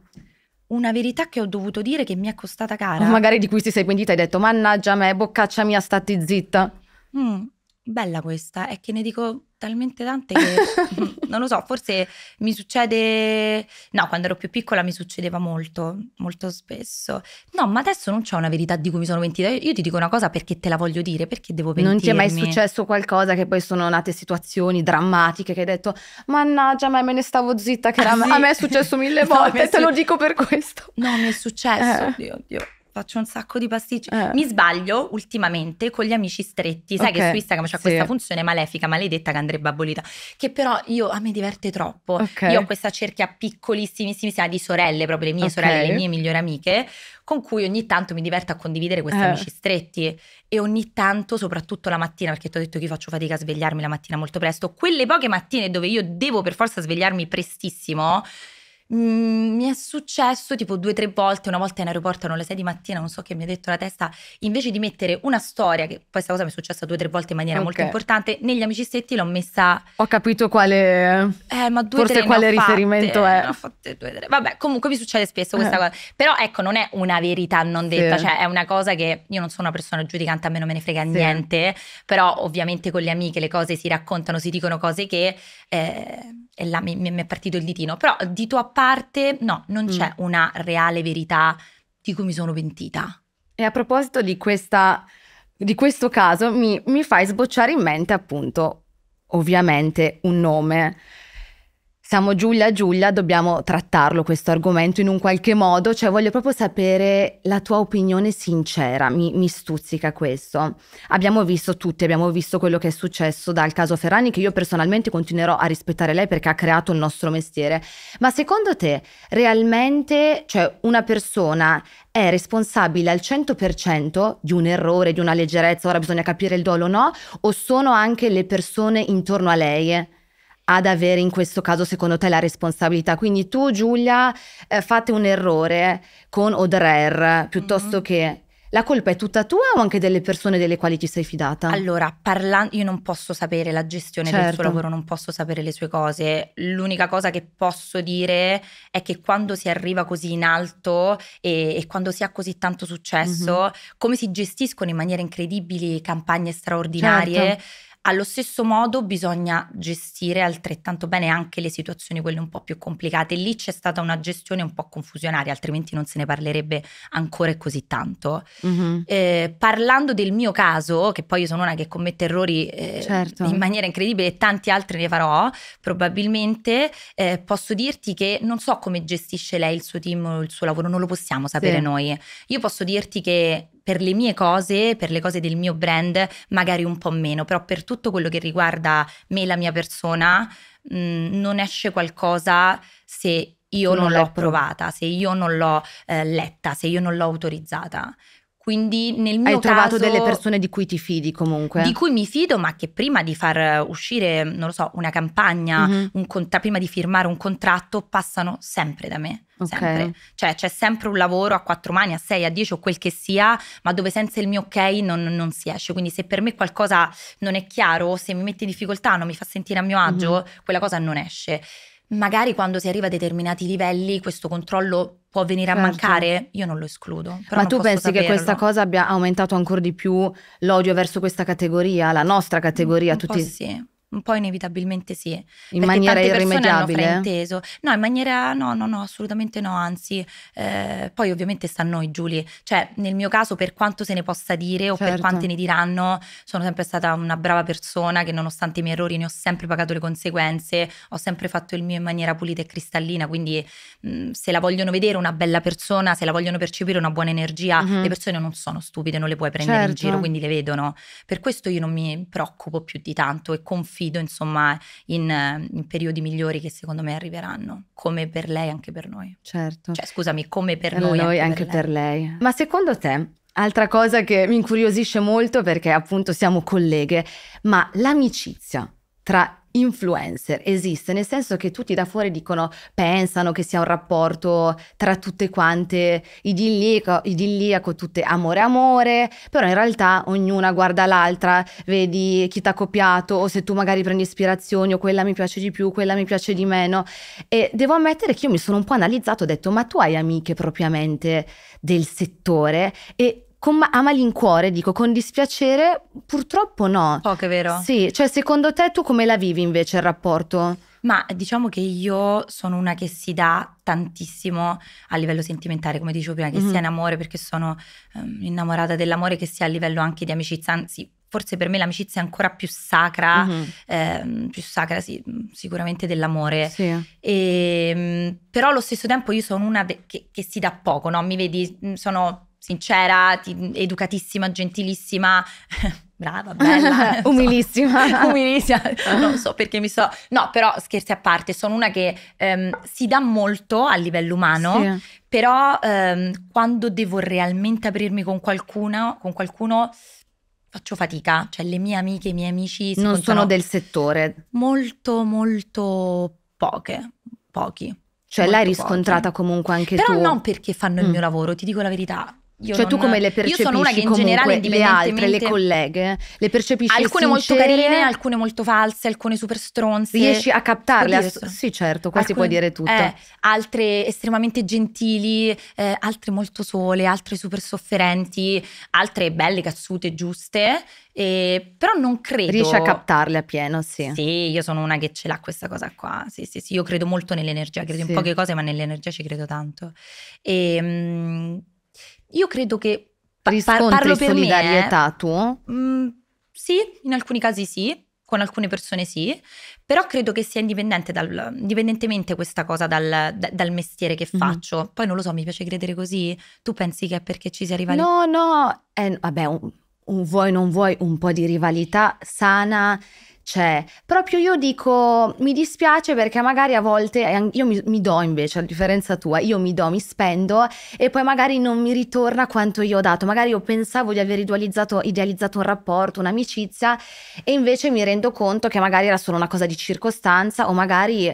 una verità che ho dovuto dire che mi è costata cara. O magari di cui ti sei pentita e hai detto, mannaggia me, boccaccia mia, stati zitta. Mm, bella questa, è che ne dico talmente tante che non lo so, forse mi succede, no, quando ero più piccola mi succedeva molto, molto spesso. No, ma adesso non c'è una verità di cui mi sono pentita. Io, ti dico una cosa perché te la voglio dire, perché devo pentirmi. Non ti è mai successo qualcosa che poi sono nate situazioni drammatiche che hai detto "Mannaggia, ma me ne stavo zitta che ah, sì? a me è successo mille volte, no, te lo dico per questo". No, mi è successo, eh. oddio, oddio faccio un sacco di pasticci. Eh. Mi sbaglio ultimamente con gli amici stretti. Sai okay. che su Instagram c'è sì. questa funzione malefica, maledetta che andrebbe abolita, che però io, a me diverte troppo. Okay. Io ho questa cerchia piccolissimissima di sorelle, proprio le mie okay. sorelle, le mie migliori amiche, con cui ogni tanto mi diverto a condividere questi eh. amici stretti e ogni tanto, soprattutto la mattina, perché ti ho detto che io faccio fatica a svegliarmi la mattina molto presto, quelle poche mattine dove io devo per forza svegliarmi prestissimo, Mm, mi è successo tipo due o tre volte, una volta in aeroporto erano le sei di mattina, non so che mi ha detto la testa, invece di mettere una storia, che questa cosa mi è successa due o tre volte in maniera okay. molto importante, negli amicistetti l'ho messa... Ho capito quale... Eh, ma due, Forse quale riferimento fatte, è. Fatte due, tre. Vabbè, comunque mi succede spesso questa eh. cosa. Però ecco, non è una verità non detta, sì. cioè è una cosa che io non sono una persona giudicante, a me non me ne frega sì. niente, però ovviamente con le amiche le cose si raccontano, si dicono cose che... Eh, e là mi, mi, è partito il ditino, però dito a parte, no, non mm. c'è una reale verità di cui mi sono pentita. E a proposito di, questa, di questo caso, mi, mi fai sbocciare in mente appunto, ovviamente, un nome siamo Giulia, Giulia, dobbiamo trattarlo questo argomento in un qualche modo, cioè voglio proprio sapere la tua opinione sincera, mi, mi stuzzica questo. Abbiamo visto tutti, abbiamo visto quello che è successo dal caso Ferrani, che io personalmente continuerò a rispettare lei perché ha creato il nostro mestiere, ma secondo te realmente, cioè una persona è responsabile al 100% di un errore, di una leggerezza, ora bisogna capire il dolo o no, o sono anche le persone intorno a lei? ad avere in questo caso secondo te la responsabilità. Quindi tu Giulia eh, fate un errore con Odrer piuttosto mm-hmm. che la colpa è tutta tua o anche delle persone delle quali ti sei fidata? Allora, parlando, io non posso sapere la gestione certo. del suo certo. lavoro, non posso sapere le sue cose. L'unica cosa che posso dire è che quando si arriva così in alto e, e quando si ha così tanto successo, mm-hmm. come si gestiscono in maniera incredibile campagne straordinarie. Certo allo stesso modo bisogna gestire altrettanto bene anche le situazioni quelle un po' più complicate. Lì c'è stata una gestione un po' confusionaria, altrimenti non se ne parlerebbe ancora così tanto. Mm-hmm. Eh, parlando del mio caso, che poi io sono una che commette errori eh, certo. in maniera incredibile e tanti altri ne farò, probabilmente eh, posso dirti che non so come gestisce lei il suo team o il suo lavoro, non lo possiamo sapere sì. noi. Io posso dirti che per le mie cose, per le cose del mio brand, magari un po' meno, però per tutto quello che riguarda me e la mia persona, mh, mm, non esce qualcosa se io non, non l'ho provata, se io non l'ho eh, letta, se io non l'ho autorizzata. Quindi nel mio Hai trovato caso, delle persone di cui ti fidi comunque? Di cui mi fido, ma che prima di far uscire, non lo so, una campagna, mm-hmm. un cont- prima di firmare un contratto, passano sempre da me sempre. Okay. Cioè c'è sempre un lavoro a quattro mani, a sei, a dieci o quel che sia, ma dove senza il mio ok non, non, si esce. Quindi se per me qualcosa non è chiaro, se mi mette in difficoltà, non mi fa sentire a mio mm-hmm. agio, mm-hmm. quella cosa non esce. Magari quando si arriva a determinati livelli questo controllo può venire certo. a mancare, io non lo escludo. Ma tu pensi saperlo. che questa cosa abbia aumentato ancora di più l'odio verso questa categoria, la nostra categoria? Mm, un tutti... sì. Un po' inevitabilmente sì. In maniera irrimediabile? Frainteso. No, in maniera no, no, no, assolutamente no, anzi, eh, poi ovviamente sta a noi Giulia, cioè nel mio caso per quanto se ne possa dire o certo. per quante ne diranno, sono sempre stata una brava persona che nonostante i miei errori ne ho sempre pagato le conseguenze, ho sempre fatto il mio in maniera pulita e cristallina, quindi mh, mm, se la vogliono vedere una bella persona, se la vogliono percepire una buona energia, mm-hmm. le persone non sono stupide, non le puoi prendere certo. in giro, quindi le vedono. Per questo io non mi preoccupo più di tanto e confido confido insomma in, in, periodi migliori che secondo me arriveranno, come per lei anche per noi. Certo. Cioè scusami, come per, per eh, noi, noi, anche, anche per, lei. lei. Ma secondo te Altra cosa che mi incuriosisce molto perché appunto siamo colleghe, ma l'amicizia tra influencer esiste, nel senso che tutti da fuori dicono, pensano che sia un rapporto tra tutte quante idilliaco, idilliaco tutte amore amore, però in realtà ognuna guarda l'altra, vedi chi ti ha copiato o se tu magari prendi ispirazioni o quella mi piace di più, quella mi piace di meno e devo ammettere che io mi sono un po' analizzato, ho detto ma tu hai amiche propriamente del settore e con a malincuore, dico, con dispiacere, purtroppo no. Poco, vero? Sì, cioè secondo te tu come la vivi invece il rapporto? Ma diciamo che io sono una che si dà tantissimo a livello sentimentale, come dicevo prima, che mm-hmm. sia in amore, perché sono um, innamorata dell'amore, che sia a livello anche di amicizia, anzi forse per me l'amicizia è ancora più sacra, mm-hmm. eh, più sacra sì, mm, sicuramente dell'amore. Sì. E, ehm, però allo stesso tempo io sono una de- che, che, si dà poco, no? Mi vedi, mm, sono sincera, ti, educatissima, gentilissima, brava, bella, umilissima. So, umilissima, non so perché mi so... No, però scherzi a parte, sono una che ehm, si dà molto a livello umano, sì. però ehm, quando devo realmente aprirmi con qualcuno, con qualcuno faccio fatica, cioè le mie amiche, i miei amici... Non sono del settore. Molto, molto poche, pochi. Cioè l'hai riscontrata poche. comunque anche Però tu. Però non perché fanno mm. il mio lavoro, ti dico la verità. Io cioè non... tu come le percepisci? Io sono una che in generale indipendentemente... le altre, le colleghe, le percepisci Alcune sincere? molto carine, alcune molto false, alcune super stronze. Riesci a captarle? Ass- sì, certo, quasi alcune... si dire tutto. Eh, altre estremamente gentili, eh, altre molto sole, altre super sofferenti, altre belle, cazzute, giuste. Eh, però non credo. Riesci a captarle a pieno, sì. Sì, io sono una che ce l'ha questa cosa qua. Sì, sì, sì. Io credo molto nell'energia, credo sì. in poche cose, ma nell'energia ci credo tanto. E. Ehm, Mh, io credo che par- par- parlo per solidarietà me, eh. tu? Mm, sì, in alcuni casi sì, con alcune persone sì, però credo che sia indipendente dal, indipendentemente questa cosa dal, da, dal mestiere che mm-hmm. faccio. Mm-hmm. Poi non lo so, mi piace credere così. Tu pensi che è perché ci sia rivalità? No, no, eh, vabbè, un, un vuoi non vuoi, un po' di rivalità sana c'è. Proprio io dico, mi dispiace perché magari a volte eh, io mi, mi, do invece, a differenza tua, io mi do, mi spendo e poi magari non mi ritorna quanto io ho dato. Magari io pensavo di aver idealizzato, un rapporto, un'amicizia e invece mi rendo conto che magari era solo una cosa di circostanza o magari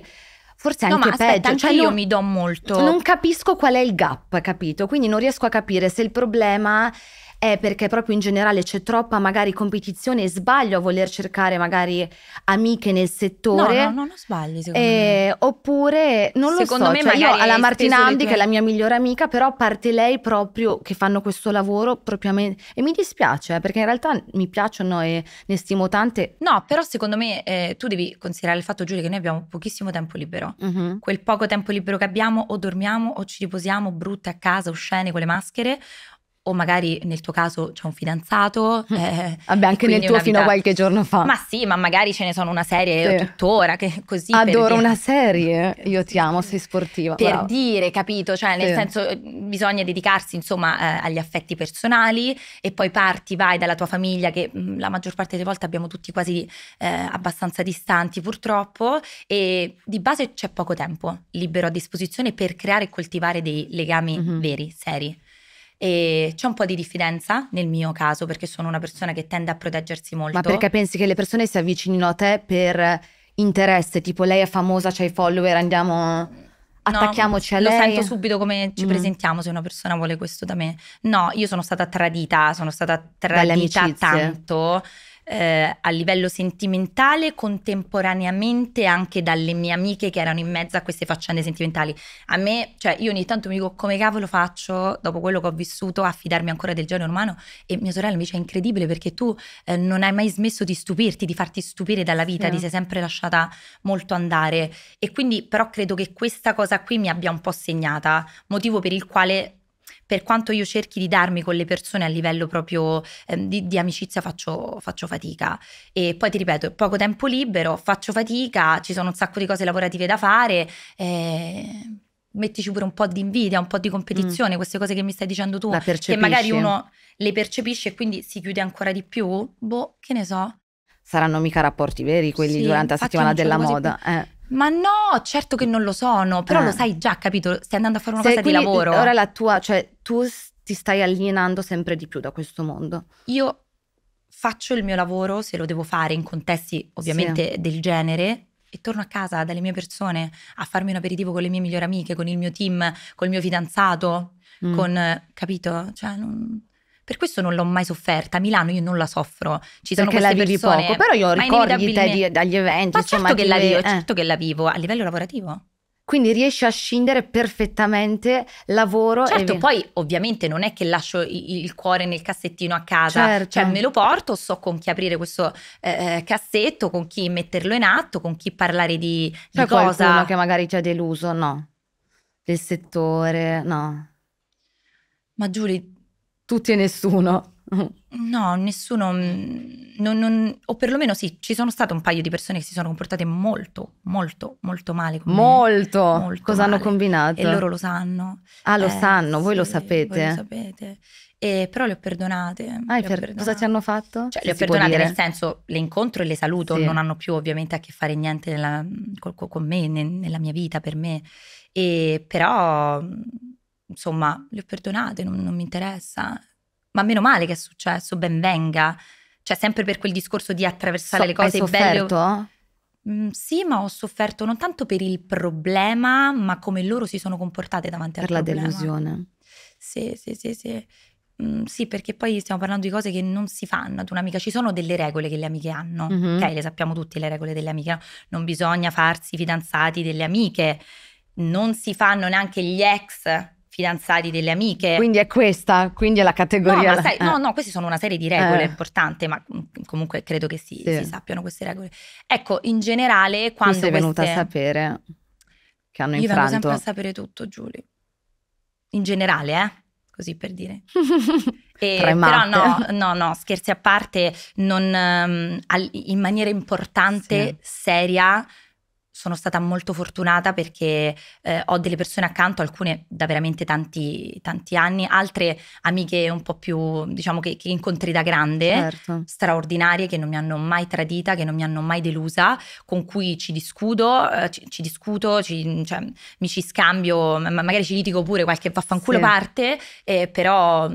forse anche no, ma peggio. anche cioè, io non, mi do molto. Non capisco qual è il gap, capito? Quindi non riesco a capire se il problema è perché proprio in generale c'è troppa magari competizione e sbaglio a voler cercare magari amiche nel settore. No, no, no non sbagli secondo eh, me. Oppure, non lo secondo so, me cioè, io alla Martina Andi che è la mia migliore amica, però a parte lei proprio che fanno questo lavoro propriamente e mi dispiace eh, perché in realtà mi piacciono e ne stimo tante. No, però secondo me eh, tu devi considerare il fatto, Giulia, che noi abbiamo pochissimo tempo libero. Mm-hmm. Quel poco tempo libero che abbiamo o dormiamo o ci riposiamo brutte a casa, oscene con le maschere o magari nel tuo caso c'è un fidanzato. Mm. Eh, Vabbè, anche nel tuo vita... fino a qualche giorno fa. Ma sì, ma magari ce ne sono una serie sì. tuttora che così. Adoro una serie, io ti amo, sei sportiva. Per bravo. dire, capito? Cioè, nel sì. senso, eh, bisogna dedicarsi insomma eh, agli affetti personali e poi parti, vai dalla tua famiglia, che mh, mm, la maggior parte delle volte abbiamo tutti quasi eh, abbastanza distanti, purtroppo, e di base c'è poco tempo libero a disposizione per creare e coltivare dei legami mm-hmm. veri, seri e c'è un po' di diffidenza nel mio caso perché sono una persona che tende a proteggersi molto. Ma perché pensi che le persone si avvicinino a te per interesse, tipo lei è famosa, c'hai i follower, andiamo... No, attacchiamoci a lei. Lo sento subito come ci mm. presentiamo se una persona vuole questo da me. No, io sono stata tradita, sono stata tradita tanto eh, a livello sentimentale contemporaneamente anche dalle mie amiche che erano in mezzo a queste faccende sentimentali. A me, cioè io ogni tanto mi dico come cavolo faccio dopo quello che ho vissuto a fidarmi ancora del genere umano e mia sorella invece è incredibile perché tu eh, non hai mai smesso di stupirti, di farti stupire dalla vita, sì. ti sei sempre lasciata molto andare e quindi però credo che questa cosa qui mi abbia un po' segnata, motivo per il quale per quanto io cerchi di darmi con le persone a livello proprio ehm, di, di, amicizia, faccio, faccio, fatica. E poi ti ripeto, poco tempo libero, faccio fatica, ci sono un sacco di cose lavorative da fare. Eh, mettici pure un po' di invidia, un po' di competizione, mm. queste cose che mi stai dicendo tu, che magari uno le percepisce e quindi si chiude ancora di più, boh, che ne so. Saranno mica rapporti veri quelli sì, durante la settimana della moda. Eh. Ma no, certo che non lo sono, però ah. lo eh. sai già, capito? Stai andando a fare una Se, cosa di lavoro. Ora la tua, cioè tu ti stai alienando sempre di più da questo mondo. Io faccio il mio lavoro se lo devo fare in contesti ovviamente sì. del genere e torno a casa dalle mie persone a farmi un aperitivo con le mie migliori amiche, con il mio team, col mio fidanzato, mm. con capito? Cioè non per questo non l'ho mai sofferta. Milano io non la soffro. Ci sono Perché queste la vivi persone, poco, però io ricordi te dagli eventi. Ma insomma, certo, che la vivo, eh. certo che la vivo a livello lavorativo. Quindi riesci a scindere perfettamente lavoro certo, e... poi ovviamente non è che lascio il cuore nel cassettino a casa, certo. cioè me lo porto, so con chi aprire questo eh, eh cassetto, con chi metterlo in atto, con chi parlare di, di cosa. qualcuno che magari ti ha deluso, no? Del settore, no? Ma Giulia, tutti e nessuno. No, nessuno, mm, non, non, o perlomeno sì, ci sono state un paio di persone che si sono comportate molto, molto, molto male. Con molto? Me, molto Cosa male. hanno combinato? E loro lo sanno. Ah, lo eh, sanno, voi sì, lo sapete. Voi lo sapete. E, però le ho perdonate. Ah, le ho perdonate. Cosa ti hanno fatto? Cioè, le ho perdonate nel senso, le incontro e le saluto, sì. non hanno più ovviamente a che fare niente nella, con, con me, nella mia vita, per me. E, però insomma, le ho perdonate, non, non mi interessa. Ma meno male che è successo, ben venga. Cioè, sempre per quel discorso di attraversare so, le cose hai sofferto? belle. Mm, sì, ma ho sofferto non tanto per il problema, ma come loro si sono comportate davanti per al problema. Per la delusione. Sì, sì, sì, sì. Mm, sì, perché poi stiamo parlando di cose che non si fanno ad un'amica. Ci sono delle regole che le amiche hanno, mm-hmm. ok? Le sappiamo tutte le regole delle amiche. Non bisogna farsi fidanzati delle amiche, non si fanno neanche gli ex fidanzati delle amiche. Quindi è questa, quindi è la categoria. No, la... Sai, no, eh. no, queste sono una serie di regole eh. importanti, ma mm, comunque credo che si, sì. si, sappiano queste regole. Ecco, in generale, quando. Tu sei venuta queste... a sapere che hanno infranto. Io vengo sempre a sapere tutto, Giulio. In generale, eh? Così per dire. e, però no, no, no, scherzi a parte, non, um, in maniera importante, sì. seria sono stata molto fortunata perché eh, ho delle persone accanto, alcune da veramente tanti, tanti anni, altre amiche un po' più, diciamo, che, che incontri da grande, certo. straordinarie, che non mi hanno mai tradita, che non mi hanno mai delusa, con cui ci discuto, eh, ci, ci, discuto, ci, cioè, mi ci scambio, ma magari ci litigo pure qualche vaffanculo sì. parte, eh, però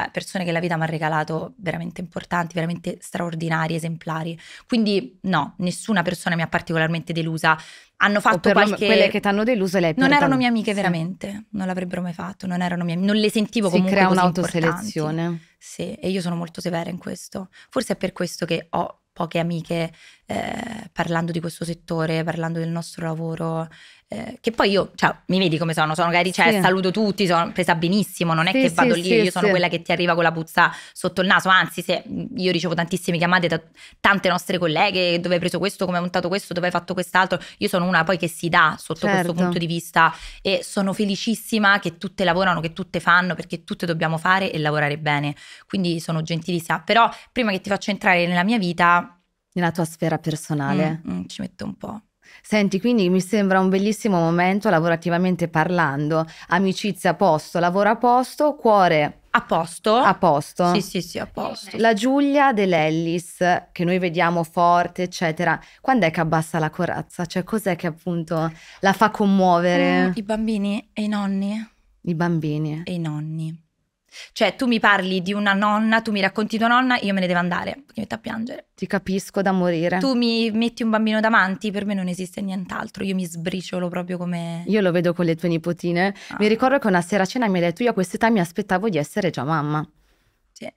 cioè persone che la vita mi ha regalato veramente importanti, veramente straordinari, esemplari. Quindi no, nessuna persona mi ha particolarmente delusa. Hanno fatto qualche... quelle che ti hanno deluso le hai Non erano mie amiche sì. veramente, non l'avrebbero mai fatto, non erano mie non le sentivo si crea un'autoselezione. Sì, e io sono molto severa in questo. Forse è per questo che ho poche amiche eh, parlando di questo settore, parlando del nostro lavoro, eh, che poi io, cioè, mi vedi come sono, sono magari, cioè, sì. saluto tutti, sono presa benissimo, non è sì, che vado sì, lì, io sono quella che ti arriva con la puzza sotto il naso, anzi se, io ricevo tantissime chiamate da tante nostre colleghe, dove hai preso questo, come hai montato questo, dove hai fatto quest'altro, io sono una poi che si dà sotto certo. questo punto di vista e sono felicissima che tutte lavorano, che tutte fanno, perché tutte dobbiamo fare e lavorare bene, quindi sono gentilissima, però prima che ti faccio entrare nella mia vita nella tua sfera personale. Mm, mm, ci metto un po'. Senti, quindi mi sembra un bellissimo momento lavorativamente parlando, amicizia a posto, lavoro a posto, cuore a posto. A posto. Sì, sì, sì, a posto. La Giulia dell'Ellis, che noi vediamo forte, eccetera, quando è che abbassa la corazza? Cioè, cos'è che appunto la fa commuovere? Mm, I bambini e i nonni. I bambini. E i nonni. Cioè, tu mi parli di una nonna, tu mi racconti tua nonna, io me ne devo andare, mi metto a piangere. Ti capisco da morire. Tu mi metti un bambino davanti, per me non esiste nient'altro, io mi sbriciolo proprio come... Io lo vedo con le tue nipotine. Ah. Mi ricordo che una sera a cena mi hai detto, io a quest'età mi aspettavo di essere già mamma. Sì.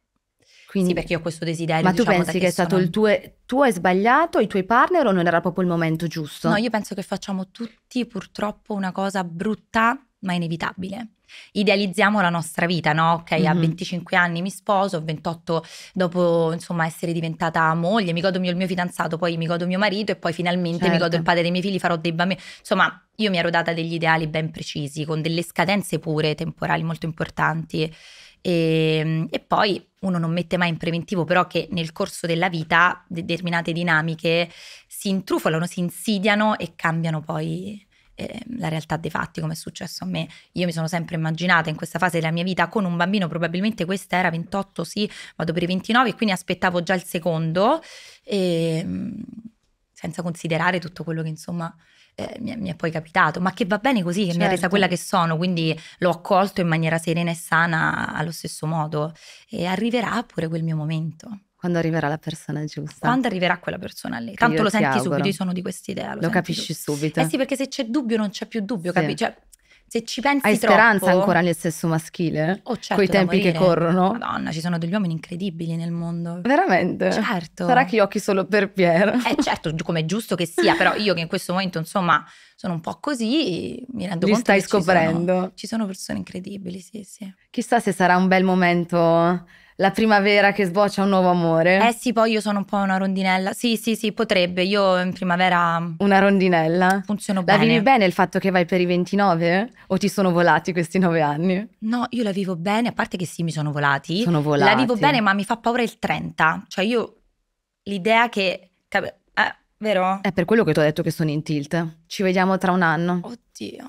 Quindi, sì, perché io ho questo desiderio. Ma diciamo, tu pensi che, che è stato il tuo, tu hai sbagliato, i tuoi partner o non era proprio il momento giusto? No, io penso che facciamo tutti purtroppo una cosa brutta ma inevitabile idealizziamo la nostra vita, no? Ok, mm-hmm. a 25 mhm. anni mi sposo, 28 dopo insomma essere diventata moglie, mi godo il mio fidanzato, poi mi godo mio marito e poi finalmente certo. mi godo il certo. padre dei miei figli, farò dei bambini. Insomma, io mi ero data degli ideali ben precisi, con delle scadenze pure temporali molto importanti. E, ehm, e, poi uno non mette mai in preventivo, però che nel corso della vita determinate dinamiche si intrufolano, si insidiano e cambiano poi eh, la realtà dei fatti, come è successo a me. Io mi sono sempre immaginata in questa fase della mia vita con un bambino, probabilmente questa era 28, sì, vado per i 29 e quindi aspettavo già il secondo, e, ehm, senza considerare tutto quello che insomma eh, mi, è, mi, è, poi capitato, ma che va bene così, che certo. mi ha resa certo. quella che sono, quindi l'ho accolto in maniera serena e sana allo stesso modo e arriverà pure quel mio momento quando arriverà la persona giusta. Quando arriverà quella persona lì. Tanto lo senti auguro. subito, io sono di quest'idea. Lo, lo capisci tu. subito. Eh sì, perché se c'è dubbio non c'è più dubbio, sì. capisci? Cioè, se ci pensi Hai troppo, speranza ancora nel sesso maschile? Oh, certo, Coi tempi che corrono? Madonna, ci sono degli uomini incredibili nel mondo. Veramente? Certo. Sarà che occhi solo per Pier. Eh certo, come è giusto che sia, però io che in questo momento, insomma, sono un po' così, mi rendo Li conto stai scoprendo. Ci sono, ci sono persone incredibili, sì, sì. Chissà se sarà un bel momento la primavera che sboccia un nuovo amore. Eh sì, poi io sono un po' una rondinella. Sì, sì, sì, potrebbe. Io in primavera... Una rondinella? Funziono bene. La vivi bene il fatto che vai per i 29? O ti sono volati questi 9 anni? No, io la vivo bene, a parte che sì, mi sono volati. Sono volati. La vivo bene, ma mi fa paura il 30. Cioè io... L'idea che... Eh, vero? È per quello che ti ho detto che sono in tilt. Ci vediamo tra un anno. Oddio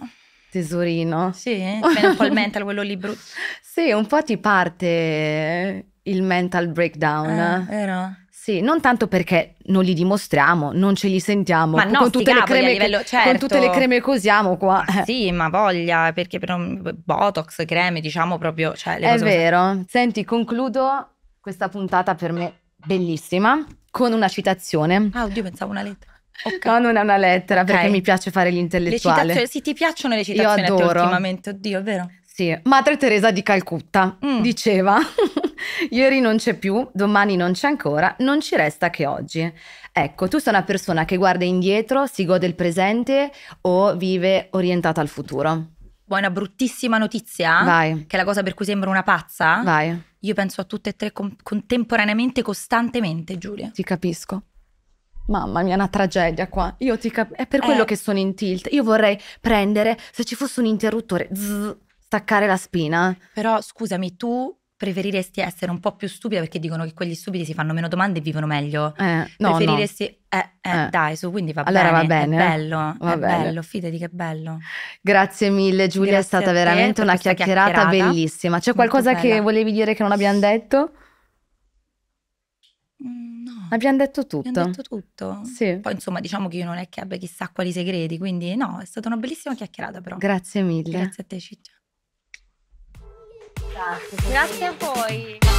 tesorino. Sì, un po' il mental, quello lì brutto. Sì, un po' ti parte il mental breakdown. Eh, vero? Sì, non tanto perché non li dimostriamo, non ce li sentiamo. Ma con, no, con, tutte, le creme livello, certo. con tutte le certo. creme che usiamo qua. Ma sì, ma voglia, perché però, botox, creme, diciamo proprio... Cioè, È vero. Cose... Senti, concludo questa puntata per me bellissima con una citazione. Ah, oddio, pensavo una lettera. Okay. No, non è una lettera okay. perché mi piace fare l'intellettuale. Le sì, ti piacciono le citazioni Io adoro. ultimamente, oddio, è vero? Sì, Madre Teresa di Calcutta mm. diceva Ieri non c'è più, domani non c'è ancora, non ci resta che oggi. Ecco, tu sei una persona che guarda indietro, si gode il presente o vive orientata al futuro? Vuoi una bruttissima notizia? Vai. Che è la cosa per cui sembro una pazza? Vai. Io penso a tutte e tre contemporaneamente, costantemente, Giulia. Ti capisco. Mamma mia, una tragedia qua. Io ti cap- è per quello eh. che sono in tilt. Io vorrei prendere, se ci fosse un interruttore, zzz, staccare la spina. Però scusami, tu preferiresti essere un po' più stupida perché dicono che quelli stupidi si fanno meno domande e vivono meglio. Eh, no, preferiresti no. Eh, eh, eh, dai, su, quindi va allora bene. Allora va bene. È bello, va è bene. bello, fidati che è bello. Grazie mille Giulia, Grazie è stata veramente una chiacchierata, chiacchierata, bellissima. C'è qualcosa che volevi dire che non abbiamo detto? Mm. No. Abbiamo detto tutto. Abbiamo detto tutto. Sì. Poi insomma diciamo che io non è che abbia chissà quali segreti, quindi no, è stata una bellissima chiacchierata però. Grazie mille. Grazie a te Ciccia. Grazie. Grazie a voi.